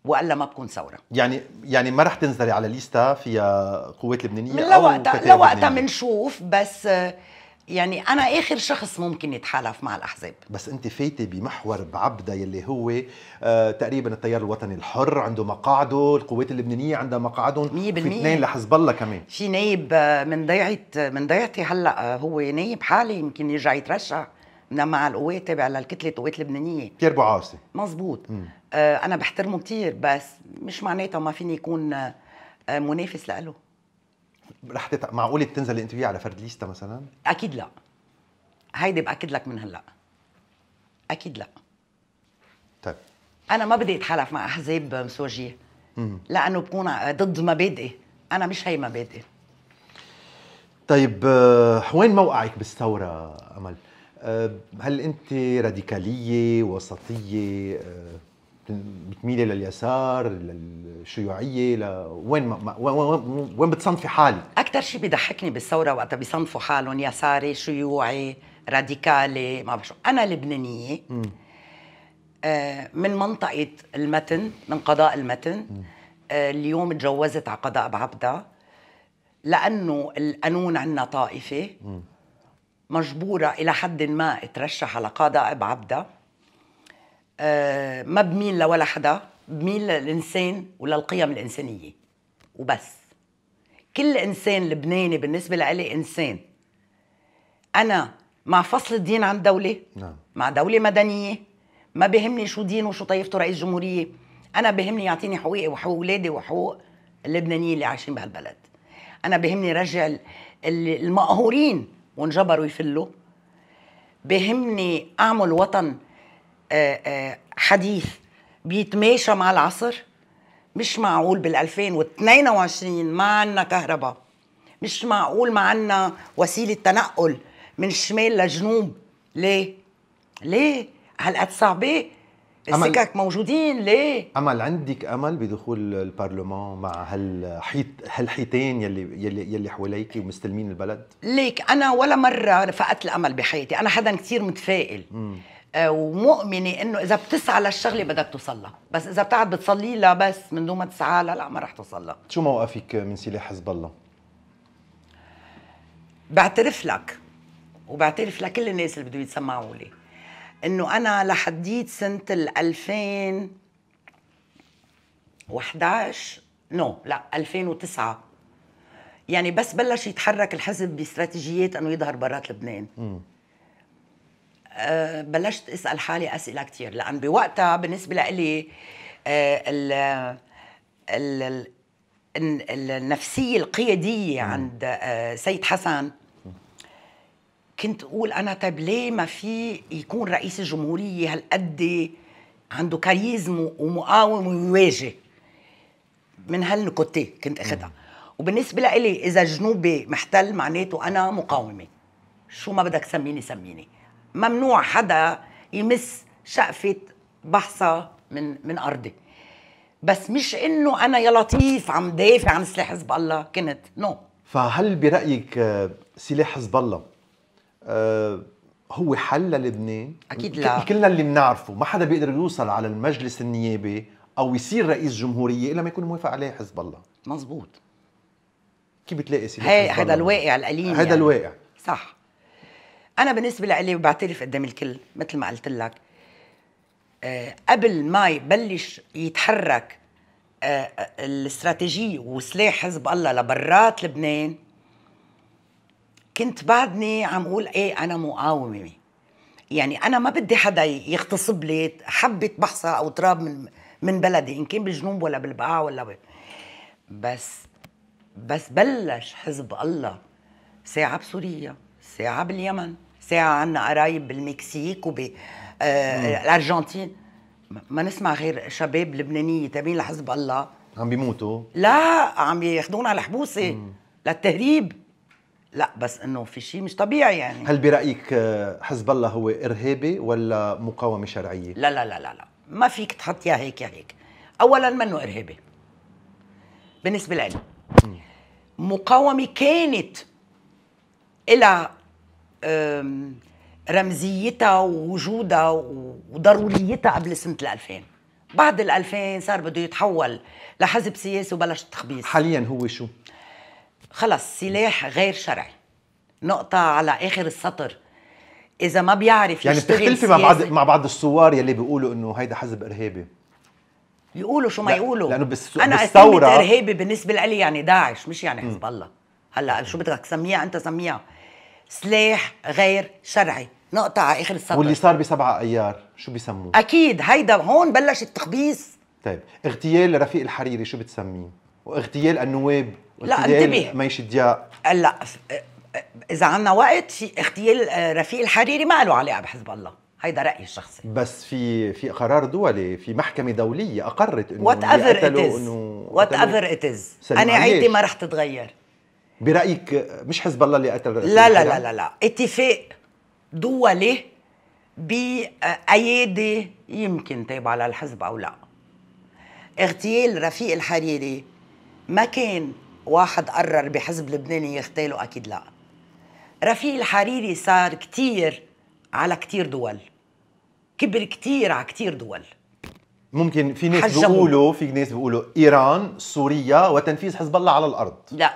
والا ما بكون ثوره يعني يعني ما رح تنزلي على ليستا فيها قوات لبنانيه من لوقتها لوقتها بنشوف بس يعني انا اخر شخص ممكن يتحالف مع الاحزاب بس انت فايته بمحور بعبدا يلي هو آه تقريبا التيار الوطني الحر عنده مقاعده القوات اللبنانيه عندها مقاعدهم 100% في اثنين لحزب الله كمان في نايب آه، من ضيعه آه، من ضيعتي هلا آه، هو نايب حالي يمكن يرجع يترشح مع القوات تابع للكتله القوات اللبنانيه بيير بوعاصي مزبوط آه انا بحترمه كثير بس مش معناتها ما فيني يكون آه منافس لإله رح تت... معقول تنزل انترفيو على فرد ليستا مثلا؟ اكيد لا هيدي باكد لك من هلا اكيد لا طيب انا ما بدي اتحالف مع احزاب مسوجيه لانه بكون ضد مبادئي انا مش هي مبادئي طيب آه، وين موقعك بالثوره امل؟ آه، هل انت راديكاليه وسطيه آه، بتميلي لليسار للشيوعيه لوين ما وين وين بتصنفي حالي اكثر شيء بيضحكني بالثوره وقتها بيصنفوا حالهم يساري شيوعي راديكالي ما بعرف شو انا لبنانيه آه من منطقه المتن من قضاء المتن آه اليوم تجوزت على قضاء بعبدا لانه القانون عندنا طائفي مجبوره الى حد ما اترشح على قضاء بعبدا آه، ما بميل لولا حدا بميل للإنسان وللقيم الإنسانية وبس كل إنسان لبناني بالنسبة لإلي إنسان أنا مع فصل الدين عن الدولة نعم. مع دولة مدنية ما بهمني شو دين وشو طائفته رئيس جمهورية أنا بهمني يعطيني حقوقي وحقوق أولادي وحقوق اللبنانيين اللي عايشين بهالبلد أنا بهمني رجع المقهورين وانجبروا يفلوا بهمني أعمل وطن آه، آه، حديث بيتماشى مع العصر مش معقول بال 2022 ما عنا كهرباء مش معقول ما عنا وسيله تنقل من الشمال لجنوب ليه؟ ليه؟ هالقد صعبه؟ السكك موجودين ليه؟ امل عندك امل بدخول البرلمان مع هالحيط هالحيطين يلي يلي يلي حواليك ومستلمين البلد؟ ليك انا ولا مره فقدت الامل بحياتي، انا حدا كثير متفائل. مم. آه، ومؤمنه انه اذا بتسعى للشغله بدك توصل بس اذا بتقعد بتصلي لها بس من دون ما تسعى لها لا ما رح توصل شو موقفك من سلاح حزب الله بعترف لك وبعترف لكل الناس اللي بدهم يتسمعوا لي انه انا لحديت سنه ال 2011 نو لا 2009 يعني بس بلش يتحرك الحزب باستراتيجيات انه يظهر برات لبنان م. آه، بلشت اسال حالي اسئله كثير لان بوقتها بالنسبه لي آه، النفسيه القياديه عند آه، سيد حسن كنت اقول انا طيب ليه ما في يكون رئيس الجمهوريه هالقد عنده كاريزم ومقاوم ويواجه من هالنكوتي كنت اخذها وبالنسبه لي اذا جنوبي محتل معناته انا مقاومه شو ما بدك تسميني سميني ممنوع حدا يمس شقفه بحصه من من ارضي بس مش انه انا يا لطيف عم دافع عن سلاح حزب الله كنت نو no. فهل برايك آه، سلاح حزب الله آه، هو حل للبنان؟ اكيد لا كلنا اللي بنعرفه ما حدا بيقدر يوصل على المجلس النيابي او يصير رئيس جمهوريه الا ما يكون موافق عليه حزب الله مزبوط كيف بتلاقي سلاح الله؟ هذا الواقع الاليم هذا يعني. الواقع صح انا بالنسبه لي وبعترف قدام الكل مثل ما قلت لك آه، قبل ما يبلش يتحرك آه، الاستراتيجيه وسلاح حزب الله لبرات لبنان كنت بعدني عم اقول ايه انا مقاومه يعني انا ما بدي حدا يغتصب لي حبه بحصه او تراب من من بلدي ان كان بالجنوب ولا بالبقاع ولا ب... بس بس بلش حزب الله ساعه بسوريا ساعه باليمن ساعه عندنا قرايب بالمكسيك وب الارجنتين ما نسمع غير شباب لبنانيه تابعين لحزب الله عم بيموتوا لا عم ياخذونا على الحبوسه للتهريب لا بس انه في شيء مش طبيعي يعني هل برايك حزب الله هو ارهابي ولا مقاومه شرعيه لا لا لا لا, لا. ما فيك تحط يا هيك يا هيك اولا منه ارهابي بالنسبه لي مقاومه كانت إلى رمزيتها ووجودها وضروريتها قبل سنه ال 2000 بعد ال 2000 صار بده يتحول لحزب سياسي وبلش التخبيص حاليا هو شو؟ خلص سلاح غير شرعي نقطة على آخر السطر إذا ما بيعرف يعني بتختلفي مع بعض مع بعض الثوار يلي بيقولوا إنه هيدا حزب إرهابي يقولوا شو ما لا يقولوا لأنه بالس... أنا بالثورة أنا إرهابي بالنسبة لي يعني داعش مش يعني حزب الله هلا شو بدك تسميها أنت سميها سلاح غير شرعي نقطة على آخر السطر واللي صار بسبعة أيار شو بيسموه؟ أكيد هيدا هون بلش التخبيص طيب اغتيال رفيق الحريري شو بتسميه؟ واغتيال النواب لا انتبه ميش الضياء لا اذا عندنا وقت في اغتيال آه، رفيق الحريري ما له علاقه بحزب الله هيدا رايي الشخصي بس في في قرار دولي في محكمه دوليه اقرت انه وات ايفر اتز وات ايفر اتز انا عيدي ما رح تتغير برايك مش حزب الله اللي قتل لا لا لا لا لا اتفاق دولي بايادي آه، يمكن تابعه طيب للحزب او لا اغتيال رفيق الحريري ما كان واحد قرر بحزب لبناني يغتاله اكيد لا رفيق الحريري صار كتير على كتير دول كبر كتير على كتير دول ممكن في ناس بيقولوا في ناس بيقولوا ايران سوريا وتنفيذ حزب الله على الارض لا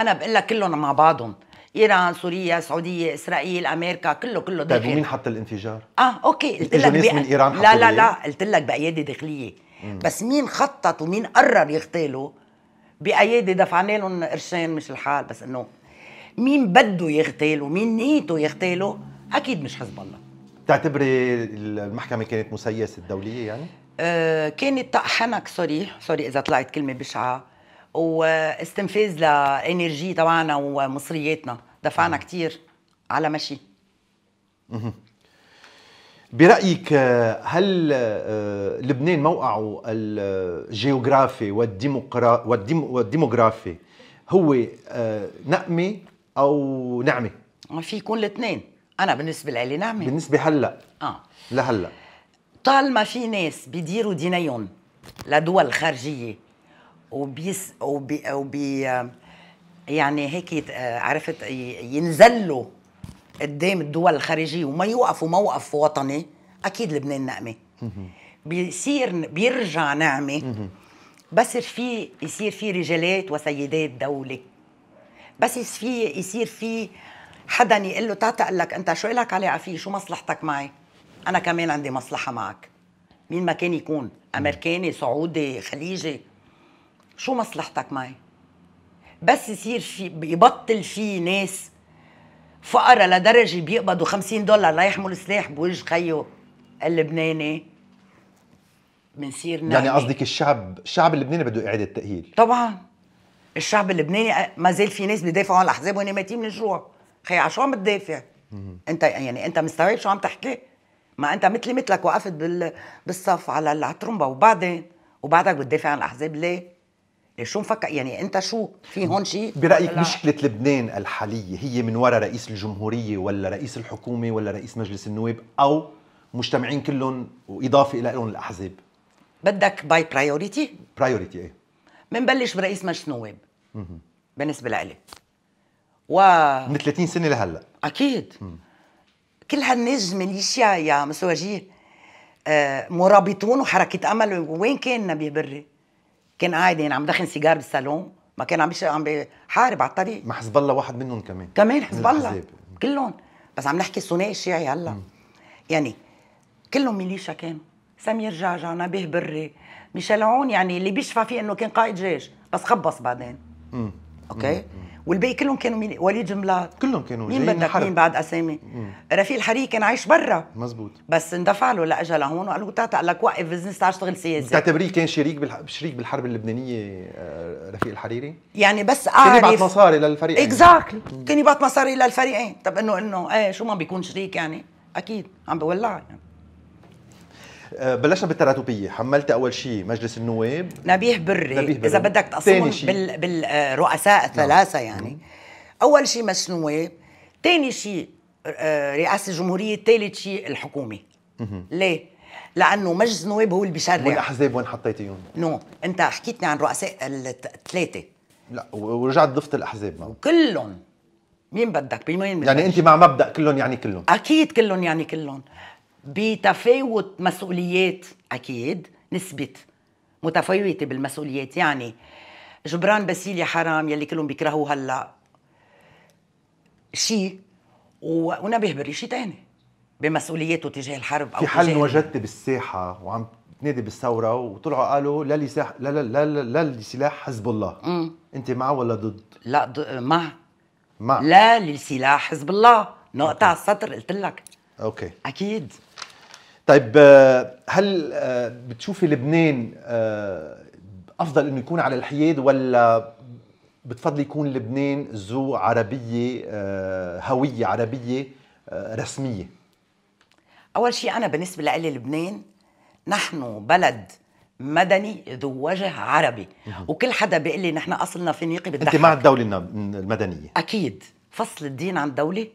انا بقول لك كلهم مع بعضهم ايران سوريا سعوديه اسرائيل امريكا كله كله داخل طيب ومين حط الانفجار اه اوكي قلت لك بي... من ايران لا لا لا قلت لك بايادي داخليه بس مين خطط ومين قرر يغتالوا بايادي دفعنا لهم قرشين مش الحال بس انه مين بده يغتاله مين نيته يغتاله اكيد مش حزب الله بتعتبري المحكمه كانت مسيسه الدوليه يعني آه كانت حنك سوري سوري اذا طلعت كلمه بشعه واستنفاذ لانرجي تبعنا ومصرياتنا دفعنا كثير على مشي برايك هل آه، لبنان موقعه الجيوغرافي والديموغرافي هو آه، نقمه او نعمه في يكون الاثنين انا بالنسبه لي نعمه بالنسبه هلا اه لهلا طالما في ناس بيديروا دينيهم لدول خارجيه وبيس وبي, وبي يعني هيك عرفت ينزلوا قدام الدول الخارجيه وما يوقفوا موقف وطني اكيد لبنان نقمه بيصير بيرجع نعمه بس في يصير في رجالات وسيدات دوله بس في يصير في حدا يقول له تعال تقول لك انت شو لك علي عفيه شو مصلحتك معي انا كمان عندي مصلحه معك مين ما كان يكون امريكاني سعودي خليجي شو مصلحتك معي بس يصير في يبطل في ناس فقرة لدرجة بيقبضوا 50 دولار ليحملوا سلاح بوجه خيو اللبناني بنصير يعني قصدك الشعب الشعب اللبناني بده إعادة تأهيل طبعا الشعب اللبناني ما زال في ناس بيدافعوا عن الأحزاب وهن ماتين من الجوع خي على شو عم بتدافع؟ أنت يعني أنت مستوعب شو عم تحكي؟ ما أنت مثلي مثلك وقفت بال... بالصف على الترومبا وبعدين وبعدك بتدافع عن الأحزاب ليه؟ شو مفكر يعني انت شو في هون شيء برايك مشكله لبنان الحاليه هي من وراء رئيس الجمهوريه ولا رئيس الحكومه ولا رئيس مجلس النواب او مجتمعين كلهم واضافه الى لهم الاحزاب بدك باي برايوريتي برايوريتي ايه بنبلش برئيس مجلس النواب بالنسبه لإلي و من 30 سنه لهلا اكيد كل هالناس ميليشيا يا مسواجيه آه، مرابطون وحركه امل وين كان نبيه بري كان قاعد يعني عم دخن سيجار بالصالون ما كان عم عم بحارب على الطريق ما حزب الله واحد منهم كمان كمان حزب الله كلهم بس عم نحكي الثنائي الشيعي هلا يعني كلهم ميليشيا كانوا سمير جعجع نبيه بري ميشيل عون يعني اللي بيشفى فيه انه كان قائد جيش بس خبص بعدين مم. اوكي مم. والباقي كلهم كانوا مين وليد جملات كلهم كانوا مين بدك مين بعد اسامي رفيق الحريري كان عايش برا مزبوط بس اندفع له لاجا لهون وقال له تاتا قال لك وقف بزنس تعال اشتغل سياسي بتعتبريه كان شريك بالح... شريك بالحرب اللبنانيه آه، رفيق الحريري؟ يعني بس اعرف كان يبعث مصاري للفريقين اكزاكتلي كان يبعث مصاري للفريقين طب انه انه ايه شو ما بيكون شريك يعني اكيد عم بولع يعني آه، بلشنا بالتراتبيه حملت اول شيء مجلس النواب نبيه بري, نبيه بري. اذا بدك تقسمهم بال... بالرؤساء نعم. الثلاثه يعني. نعم. يعني اول شيء مجلس النواب ثاني شيء آه، رئاسه الجمهوريه ثالث شيء الحكومه ليه لانه مجلس النواب هو اللي بيشرع والاحزاب وين حطيتيهم؟ نو انت حكيتني عن رؤساء الثلاثه لا ورجعت ضفت الاحزاب ما. كلهم مين بدك بمين يعني انت مع مبدا كلهم يعني كلهم اكيد كلهم يعني كلهم بتفاوت مسؤوليات اكيد نسبه متفاوته بالمسؤوليات يعني جبران باسيل يا حرام يلي كلهم بيكرهوه هلا شيء ونبيه بري شيء ثاني بمسؤولياته تجاه الحرب او في حل وجدت بالساحه وعم تنادي بالثوره وطلعوا قالوا لا لسلاح لا لا لا لا, لا لسلاح حزب الله مم. انت مع ولا ضد؟ لا ضد مع مع لا للسلاح حزب الله نقطع السطر قلت لك اوكي اكيد طيب آه، هل آه، بتشوفي لبنان آه، افضل انه يكون على الحياد ولا بتفضلي يكون لبنان ذو عربيه هويه عربيه رسميه اول شيء انا بالنسبه لي لبنان نحن بلد مدني ذو وجه عربي وكل حدا بيقول لي نحن اصلنا فينيقي بتضحك انت مع الدوله المدنيه اكيد فصل الدين عن دوله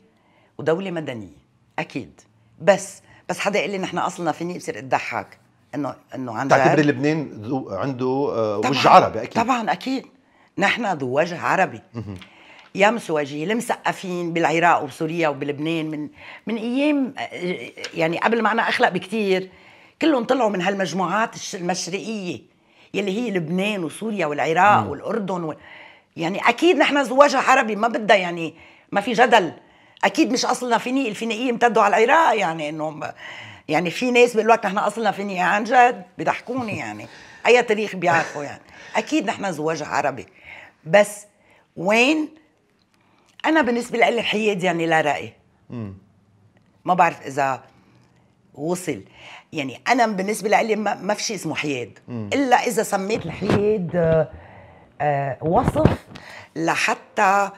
ودوله مدنيه اكيد بس بس حدا يقول لي نحن اصلنا فيني بصير اضحك انه انه عن تعتبري لبنان ذو عنده آه، وجه عربي اكيد طبعا اكيد نحن ذو وجه عربي يا مسواجي المثقفين بالعراق وبسوريا وبلبنان من من ايام آه، يعني قبل ما انا اخلق بكثير كلهم طلعوا من هالمجموعات المشرقيه يلي هي لبنان وسوريا والعراق مم. والاردن و... يعني اكيد نحن ذو وجه عربي ما بدها يعني ما في جدل اكيد مش اصلنا فيني الفينيقيه امتدوا على العراق يعني انهم يعني في ناس بيقولوا لك نحن اصلنا فيني عن جد بيضحكوني يعني اي تاريخ بيعرفوا يعني اكيد نحن زواج عربي بس وين انا بالنسبه لي الحياد يعني لا راي ما بعرف اذا وصل يعني انا بالنسبه لي ما في شيء اسمه حياد الا اذا سميت الحياد آه، وصف لحتى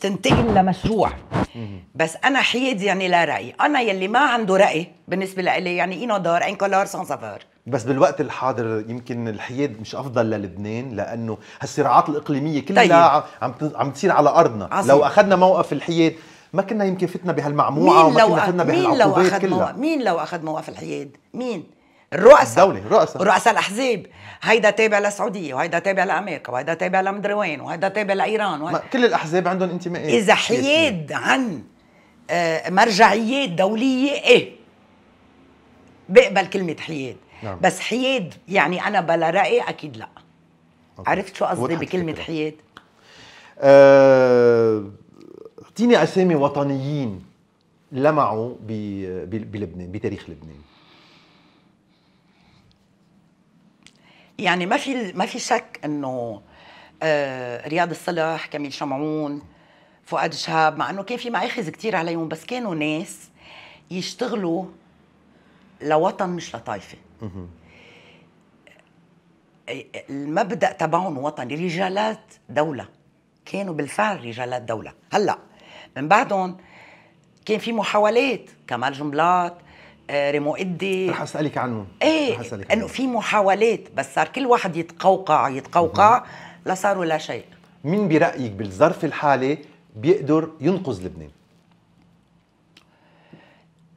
تنتهي لمشروع بس انا حياد يعني لا راي انا يلي ما عنده راي بالنسبه لي يعني اينو دور ان كولور سان سافور بس بالوقت الحاضر يمكن الحياد مش افضل للبنان لانه هالصراعات الاقليميه كلها طيب. عم عم تصير على ارضنا عصير. لو اخذنا موقف الحياد ما كنا يمكن فتنا بهالمعموعه وما كنا فتنا بهالعقوبات كلها مين لو اخذ موقف الحياد مين الرؤساء الدولة الرؤساء رؤساء الاحزاب هيدا تابع للسعوديه وهيدا تابع لامريكا وهيدا تابع لمدري وين وهيدا تابع لايران وهيدا... كل الاحزاب عندهم انتماءات اذا حياد عن آه، مرجعيات دوليه ايه بقبل كلمه حياد نعم. بس حياد يعني انا بلا راي اكيد لا أوكي. عرفت شو قصدي بكلمه فكرة. حياد آه، اعطيني أه... اسامي وطنيين لمعوا بلبنان بتاريخ لبنان يعني ما في ما في شك انه آه، رياض الصلح كميل شمعون فؤاد شهاب مع انه كان في مآخذ كثير عليهم بس كانوا ناس يشتغلوا لوطن مش لطائفه المبدا تبعهم وطني رجالات دوله كانوا بالفعل رجالات دوله هلا من بعدهم كان في محاولات كمال جملات آه، ريمو إدي رح أسألك عنه إيه أسألك إنه في محاولات بس صار كل واحد يتقوقع يتقوقع لصاروا لا شيء مين برأيك بالظرف الحالي بيقدر ينقذ لبنان؟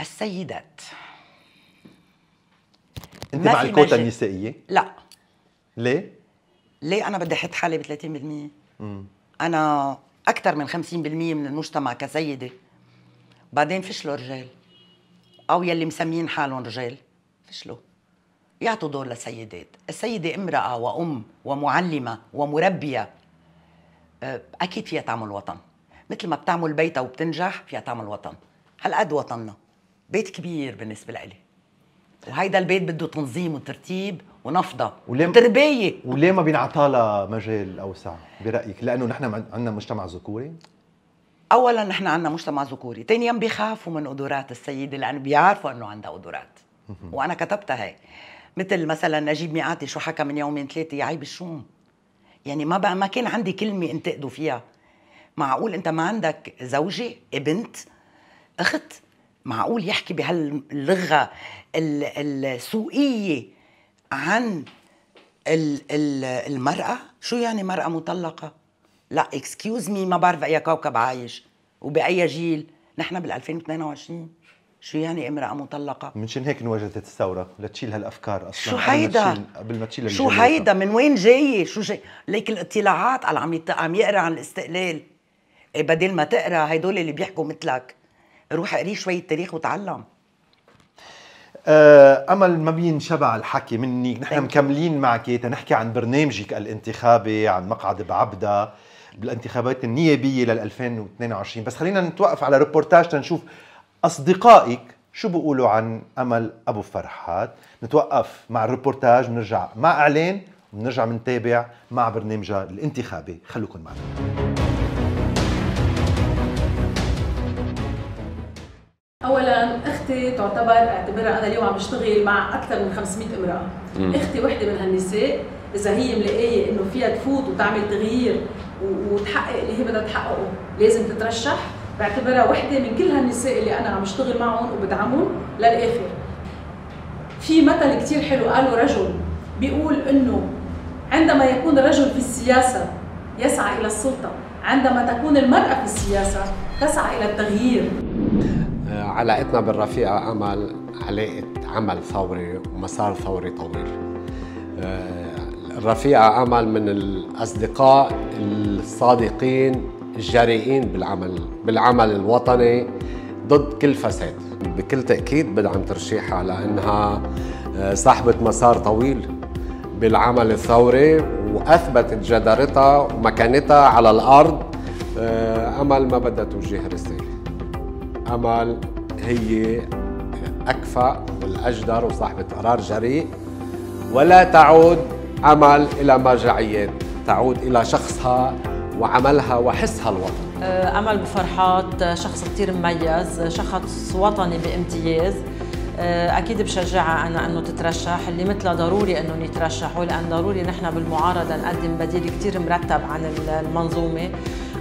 السيدات انت مع الكوتا النسائيه؟ لا ليه؟ ليه انا بدي احط حالي ب 30%؟ امم انا اكثر من 50% من المجتمع كسيده بعدين فشلوا رجال او يلي مسميين حالهم رجال فشلوا يعطوا دور للسيدات السيدة امرأة وأم ومعلمة ومربية آه، أكيد فيها تعمل وطن مثل ما بتعمل بيتها وبتنجح فيها تعمل وطن هالقد وطننا بيت كبير بالنسبة لإلي وهيدا البيت بده تنظيم وترتيب ونفضة وليه وتربية وليه ما بينعطالها مجال أوسع برأيك؟ لأنه نحن عندنا مجتمع ذكوري؟ اولا نحن عندنا مجتمع ذكوري ثانيا بيخافوا من قدرات السيده لانه بيعرفوا انه عندها قدرات وانا كتبتها هي مثل مثلا نجيب ميقاتي شو حكى من يومين ثلاثه يا عيب الشوم يعني ما بقى ما كان عندي كلمه انتقدوا فيها معقول انت ما عندك زوجه بنت اخت معقول يحكي بهاللغه السوقيه عن المراه شو يعني مراه مطلقه لا اكسكيوز مي ما بعرف اي كوكب عايش وباي جيل نحن بال 2022 شو يعني امرأة مطلقة؟ من شان هيك انوجدت الثورة لتشيل هالأفكار أصلا شو هيدا؟ قبل ما تشيل شو هيدا؟ من وين جاية؟ شو جاي؟ ليك الاطلاعات على عم يت... عم يقرا عن الاستقلال إيه بدل ما تقرا هدول اللي بيحكوا مثلك روح اقري شوية تاريخ وتعلم آه، امل ما بينشبع الحكي منك نحن مكملين معك تنحكي عن برنامجك الانتخابي عن مقعد بعبدا بالانتخابات النيابيه لل 2022 بس خلينا نتوقف على ريبورتاج تنشوف اصدقائك شو بيقولوا عن امل ابو فرحات نتوقف مع الريبورتاج بنرجع مع اعلان وبنرجع بنتابع مع برنامجها الانتخابي خلوكم معنا اولا اختي تعتبر اعتبرها انا اليوم عم بشتغل مع اكثر من 500 امراه اختي وحده من هالنساء اذا هي ملاقيه انه فيها تفوت وتعمل تغيير وتحقق اللي هي بدها تحققه لازم تترشح بعتبرها وحده من كل هالنساء اللي انا عم اشتغل معهم وبدعمهم للاخر في مثل كثير حلو قاله رجل بيقول انه عندما يكون الرجل في السياسه يسعى الى السلطه عندما تكون المراه في السياسه تسعى الى التغيير علاقتنا بالرفيقه امل علاقه عمل ثوري ومسار ثوري طويل آه، رفيقة أمل من الأصدقاء الصادقين الجريئين بالعمل بالعمل الوطني ضد كل فساد بكل تأكيد بدعم ترشيحها لأنها آه، صاحبة مسار طويل بالعمل الثوري وأثبتت جدارتها ومكانتها على الأرض آه، أمل ما بدها توجه رسالة أمل هي أكفأ والأجدر وصاحبة قرار جريء ولا تعود أمل إلى مرجعية تعود إلى شخصها وعملها وحسها الوطني أمل أه، بفرحات شخص كثير مميز شخص وطني بامتياز أه، اكيد بشجعها انا انه تترشح اللي مثلها ضروري انهم يترشحوا لان ضروري نحن بالمعارضه نقدم بديل كثير مرتب عن المنظومه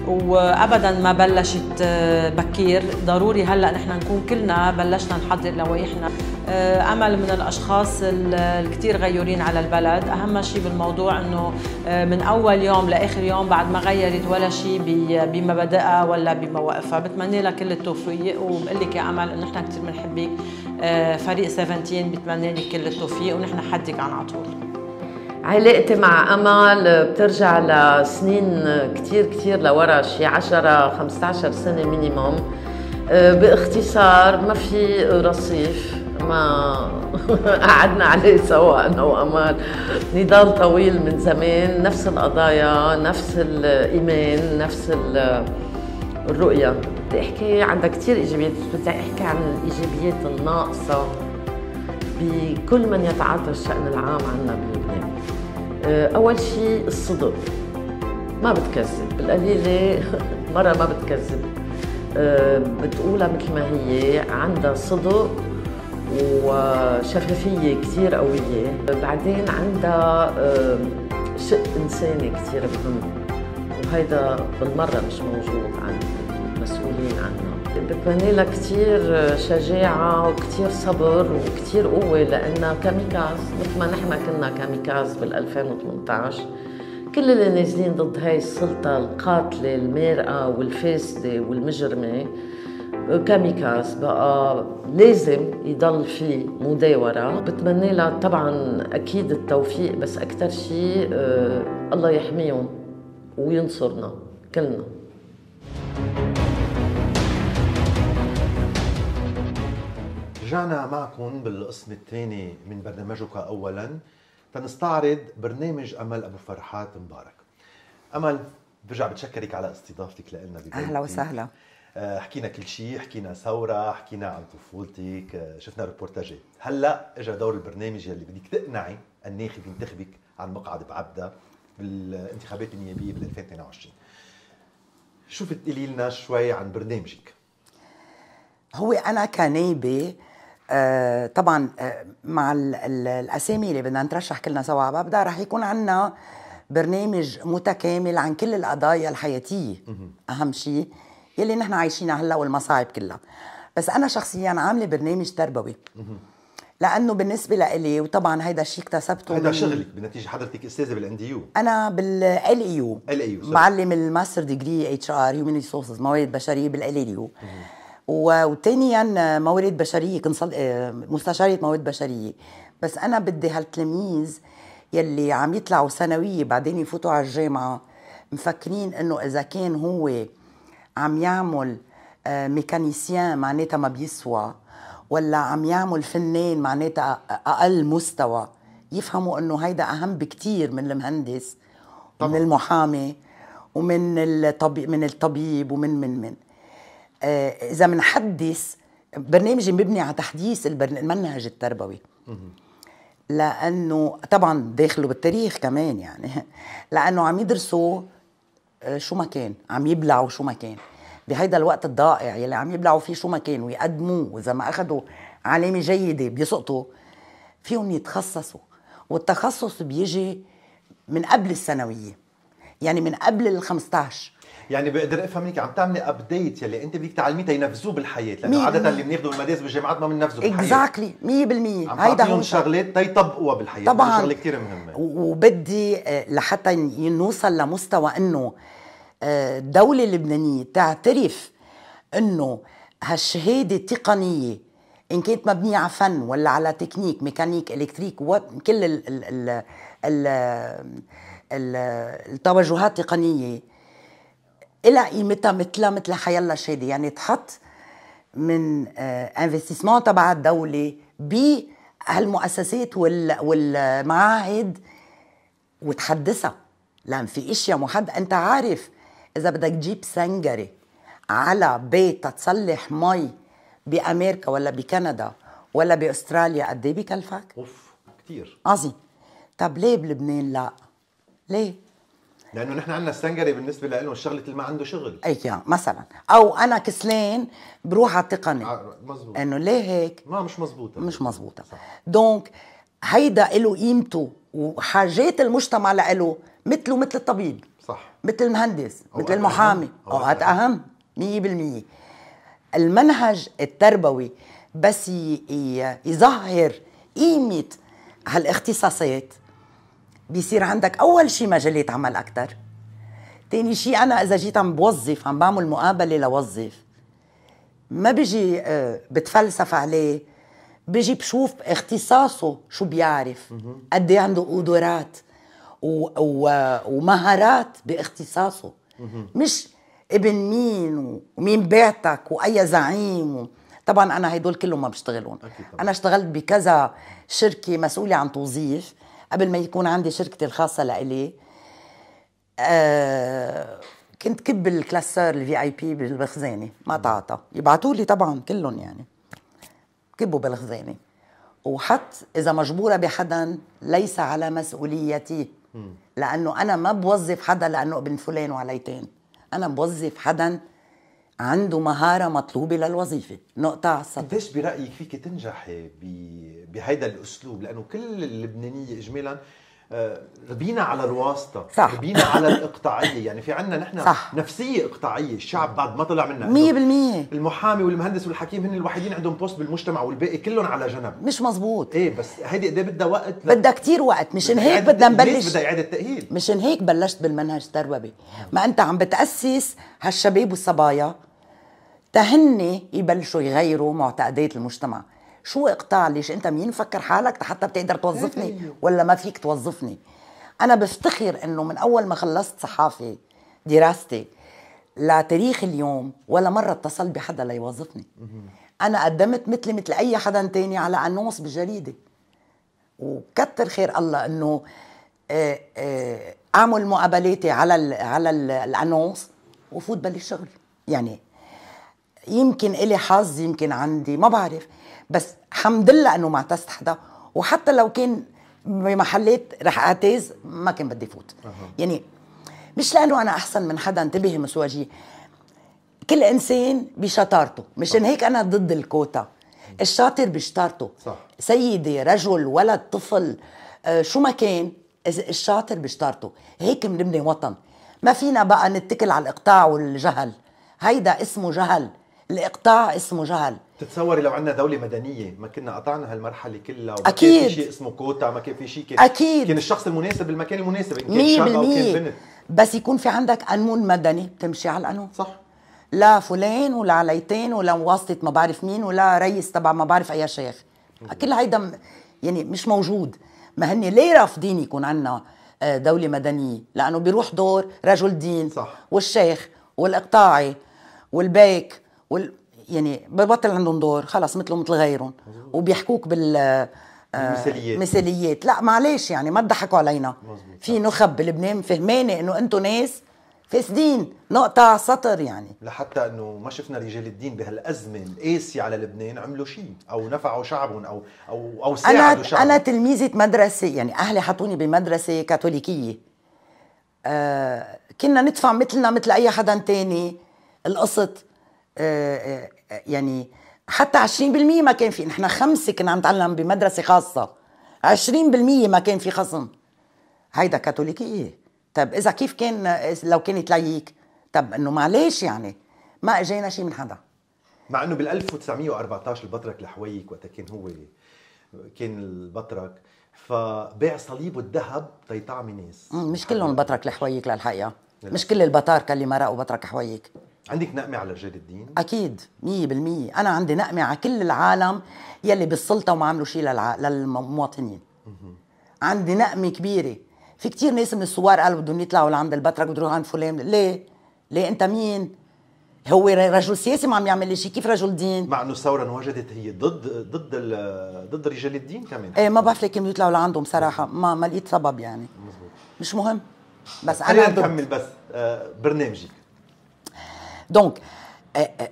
وابدا ما بلشت أه، بكير ضروري هلا نحن نكون كلنا بلشنا نحضر لوائحنا آه، امل من الاشخاص الكثير غيورين على البلد اهم شيء بالموضوع انه آه، من اول يوم لاخر يوم بعد ما غيرت ولا شيء بمبادئها ولا بمواقفها بتمنى لها كل التوفيق وبقول لك يا امل انه نحن كثير بنحبك آه، فريق 17 بتمنى لك كل التوفيق ونحن حدك عن على طول علاقتي مع أمل بترجع لسنين كتير كتير لورا شي 10 15 سنة مينيموم باختصار ما في رصيف ما قعدنا عليه سوا انا وامال نضال طويل من زمان نفس القضايا نفس الايمان نفس الرؤيه بدي احكي عندها كثير ايجابيات بس بدي احكي عن الايجابيات الناقصه بكل من يتعاطى الشان العام عندنا بلبنان آه، اول شيء الصدق ما بتكذب بالقليله مره ما بتكذب آه، بتقولها مثل ما هي عندها صدق وشفافية كثير قويه بعدين عندها شق انساني كثير مهم وهيدا بالمره مش موجود عند المسؤولين عنا بتمنى لها كثير شجاعه وكثير صبر وكثير قوه لانها كاميكاز مثل ما نحن كنا كاميكاز بال 2018 كل اللي نازلين ضد هاي السلطة القاتلة المارقة والفاسدة والمجرمة كاميكاز بقى لازم يضل في مداوره بتمنى لها طبعا اكيد التوفيق بس اكثر شيء آه، الله يحميهم وينصرنا كلنا رجعنا معكم بالقسم الثاني من برنامجك اولا تنستعرض برنامج امل ابو فرحات مبارك امل برجع بتشكرك على استضافتك لنا اهلا وسهلا آه، حكينا كل شيء حكينا ثوره حكينا عن طفولتك آه، شفنا ريبورتاجات هلا اجى دور البرنامج يلي بدك تقنعي الناخب ينتخبك عن مقعد بعبدا بالانتخابات النيابيه بال 2022 شوف تقولي لنا شوي عن برنامجك هو انا كنايبه آه طبعا آه مع الـ الـ الاسامي اللي بدنا نترشح كلنا سوا على ببدا رح يكون عندنا برنامج متكامل عن كل القضايا الحياتيه اهم شيء يلي نحن عايشينها هلا والمصاعب كلها بس انا شخصيا عامله برنامج تربوي لانه بالنسبه لإلي وطبعا هيدا الشيء اكتسبته هيدا شغلك بالنتيجه حضرتك استاذه بالان يو انا بالال اي يو ال اي يو معلم الماستر ديجري اتش ار هيومن ريسورسز موارد بشريه بالال اي يو وثانيا موارد بشريه كنصل آه، مستشاره موارد بشريه بس انا بدي هالتلاميذ يلي عم يطلعوا ثانويه بعدين يفوتوا على الجامعه مفكرين انه اذا كان هو عم يعمل آه، ميكانيسيان معناتها ما بيسوى ولا عم يعمل فنان معناتها اقل مستوى يفهموا انه هيدا اهم بكتير من المهندس طبعا. من المحامي ومن الطبيب من الطبيب ومن من من آه اذا بنحدث برنامجي مبني على تحديث المنهج التربوي لانه طبعا داخله بالتاريخ كمان يعني لانه عم يدرسوا آه، شو ما كان عم يبلعوا شو ما كان بهيدا الوقت الضائع يلي عم يبلعوا فيه شو ما كان ويقدموه واذا ما اخذوا علامه جيده بيسقطوا فيهم يتخصصوا والتخصص بيجي من قبل الثانويه يعني من قبل ال 15 يعني بقدر افهم منك عم تعملي ابديت يلي انت بدك تعلميه تينفذوه بالحياه لانه عاده اللي بناخذه بالمدارس بالجامعات ما بننفذه بالحياه اكزاكتلي 100% عم هيدا هو شغلات تيطبقوها بالحياه طبعا شغله كثير مهمه وبدي آه، لحتى نوصل لمستوى انه آه، الدوله اللبنانيه تعترف انه هالشهاده التقنيه ان كانت مبنيه على فن ولا على تكنيك ميكانيك الكتريك كل ال ال ال التوجهات التقنيه إلى قيمتها مثل مثل حيلا شادي يعني تحط من آه، انفستيسمون تبع الدولة بهالمؤسسات والمعاهد وتحدثها لأن في اشياء محددة أنت عارف إذا بدك تجيب سنجرة على بيت تصلح مي بأمريكا ولا بكندا ولا بأستراليا قد إيه بكلفك؟ أوف كثير عظيم طب ليه بلبنان لا؟ ليه؟ لانه نحن عندنا السنجري بالنسبه لهم الشغله اللي ما عنده شغل اي مثلا او انا كسلان بروح على التقني آه، مزبوط انه ليه هيك ما مش مزبوطه مش مزبوطه دونك هيدا له قيمته وحاجات المجتمع له مثله مثل الطبيب صح مثل المهندس مثل المحامي اوقات اهم 100% المنهج التربوي بس يظهر قيمه هالاختصاصات بيصير عندك أول شيء مجلة عمل أكثر ثاني شيء أنا إذا جيت عم بوظف عم بعمل مقابلة لوظف ما بيجي آه، بتفلسف عليه بيجي بشوف اختصاصه شو بيعرف قد ايه عنده قدرات و... و... ومهارات باختصاصه مش ابن مين ومين بعتك واي زعيم و... طبعا انا هدول كلهم ما بشتغلهم انا اشتغلت بكذا شركه مسؤوله عن توظيف قبل ما يكون عندي شركتي الخاصه لإلي آه كنت كب الكلاسر الفي اي بي بالخزانه ما تعاطى يبعثوا لي طبعا كلهم يعني كبوا بالخزانه وحط اذا مجبوره بحدا ليس على مسؤوليتي لانه انا ما بوظف حدا لانه ابن فلان وعليتين انا بوظف حدا عنده مهارة مطلوبة للوظيفة نقطة على السطر قديش برأيك فيك تنجحي بهيدا الأسلوب لأنه كل اللبنانية إجمالا آه، ربينا على الواسطة صح. ربينا على الإقطاعية يعني في عنا نحن صح. نفسية إقطاعية الشعب بعد ما طلع منا 100% المحامي والمهندس والحكيم هن الوحيدين عندهم بوست بالمجتمع والباقي كلهم على جنب مش مزبوط ايه بس هيدي قد بدها وقت ل... بدها كثير وقت مشان هيك بدنا نبلش بدها إعادة تأهيل مشان هيك بلشت بالمنهج التربوي ما أنت عم بتأسس هالشباب والصبايا تهن يبلشوا يغيروا معتقدات المجتمع شو اقطاع ليش انت مين مفكر حالك حتى بتقدر توظفني إيه. ولا ما فيك توظفني انا بفتخر انه من اول ما خلصت صحافه دراستي لتاريخ اليوم ولا مره اتصل بحدا ليوظفني انا قدمت مثلي مثل اي حدا تاني على انونس بالجريده وكتر خير الله انه آه، آه، اعمل مقابلاتي على ال على الانونس وفوت بلش شغل يعني يمكن إلي حظ يمكن عندي ما بعرف بس الحمد لله انه ما اعتزت حدا وحتى لو كان بمحلات رح اعتز ما كان بدي فوت أه. يعني مش لانه انا احسن من حدا انتبهي مسواجي كل انسان بشطارته مشان هيك انا ضد الكوتا الشاطر بشطارته صح. سيدي رجل ولد طفل آه شو ما كان الشاطر بشطارته هيك بنبني وطن ما فينا بقى نتكل على الاقطاع والجهل هيدا اسمه جهل الاقطاع اسمه جهل تتصوري لو عندنا دولة مدنية ما كنا قطعنا هالمرحلة كلها وما أكيد كان في شيء اسمه كوتا ما كان في شيء كان أكيد كان الشخص المناسب بالمكان المناسب إن كان شاب أو كان بنت بس يكون في عندك قانون مدني بتمشي على القانون صح لا فلان ولا عليتين ولا واسطة ما بعرف مين ولا رئيس تبع ما بعرف أي شيخ كل هيدا يعني مش موجود ما هن ليه رافضين يكون عندنا آه، دولة مدنية لأنه بيروح دور رجل دين صح. والشيخ والإقطاعي والبيك وال يعني ببطل عندهم دور خلص مثلهم مثل غيرهم وبيحكوك بال آه، مثاليات مثاليات لا معلش يعني ما تضحكوا علينا في نخب بلبنان فهمانه انه انتم ناس فاسدين نقطة سطر يعني لحتى انه ما شفنا رجال الدين بهالازمه القاسيه على لبنان عملوا شيء او نفعوا شعبهم او او او ساعدوا أنا شعبهم انا تلميذة مدرسة يعني اهلي حطوني بمدرسة كاثوليكية آه كنا ندفع مثلنا مثل اي حدا تاني القسط آه، آه، آه، يعني حتى 20% ما كان في نحن خمسة كنا عم نتعلم بمدرسة خاصة 20% ما كان في خصم هيدا كاثوليكية طب إذا كيف كان لو كانت ليك طب إنه معلش يعني ما إجينا شيء من حدا مع إنه بال 1914 البطرك لحويك وقتها كان هو كان البطرك فباع صليب الذهب تيطعمي ناس مش كلهم البطرك لحويك للحقيقة مش كل البطاركة اللي مرقوا بطرك حويك عندك نقمة على رجال الدين؟ أكيد 100% أنا عندي نقمة على كل العالم يلي بالسلطة وما عملوا شيء للع... للمواطنين عندي نقمة كبيرة في كتير ناس من الثوار قالوا بدهم يطلعوا لعند البترك بدهم عند فلان ليه؟ ليه أنت مين؟ هو رجل سياسي ما عم يعمل لي شيء كيف رجل دين مع انه الثوره انوجدت هي ضد ضد ضد رجال الدين كمان ايه ما بعرف ليه كانوا يطلعوا لعندهم صراحه ما ما لقيت سبب يعني مزبوط. مش مهم بس انا خلينا نكمل بس آه، برنامجك دونك آه، آه،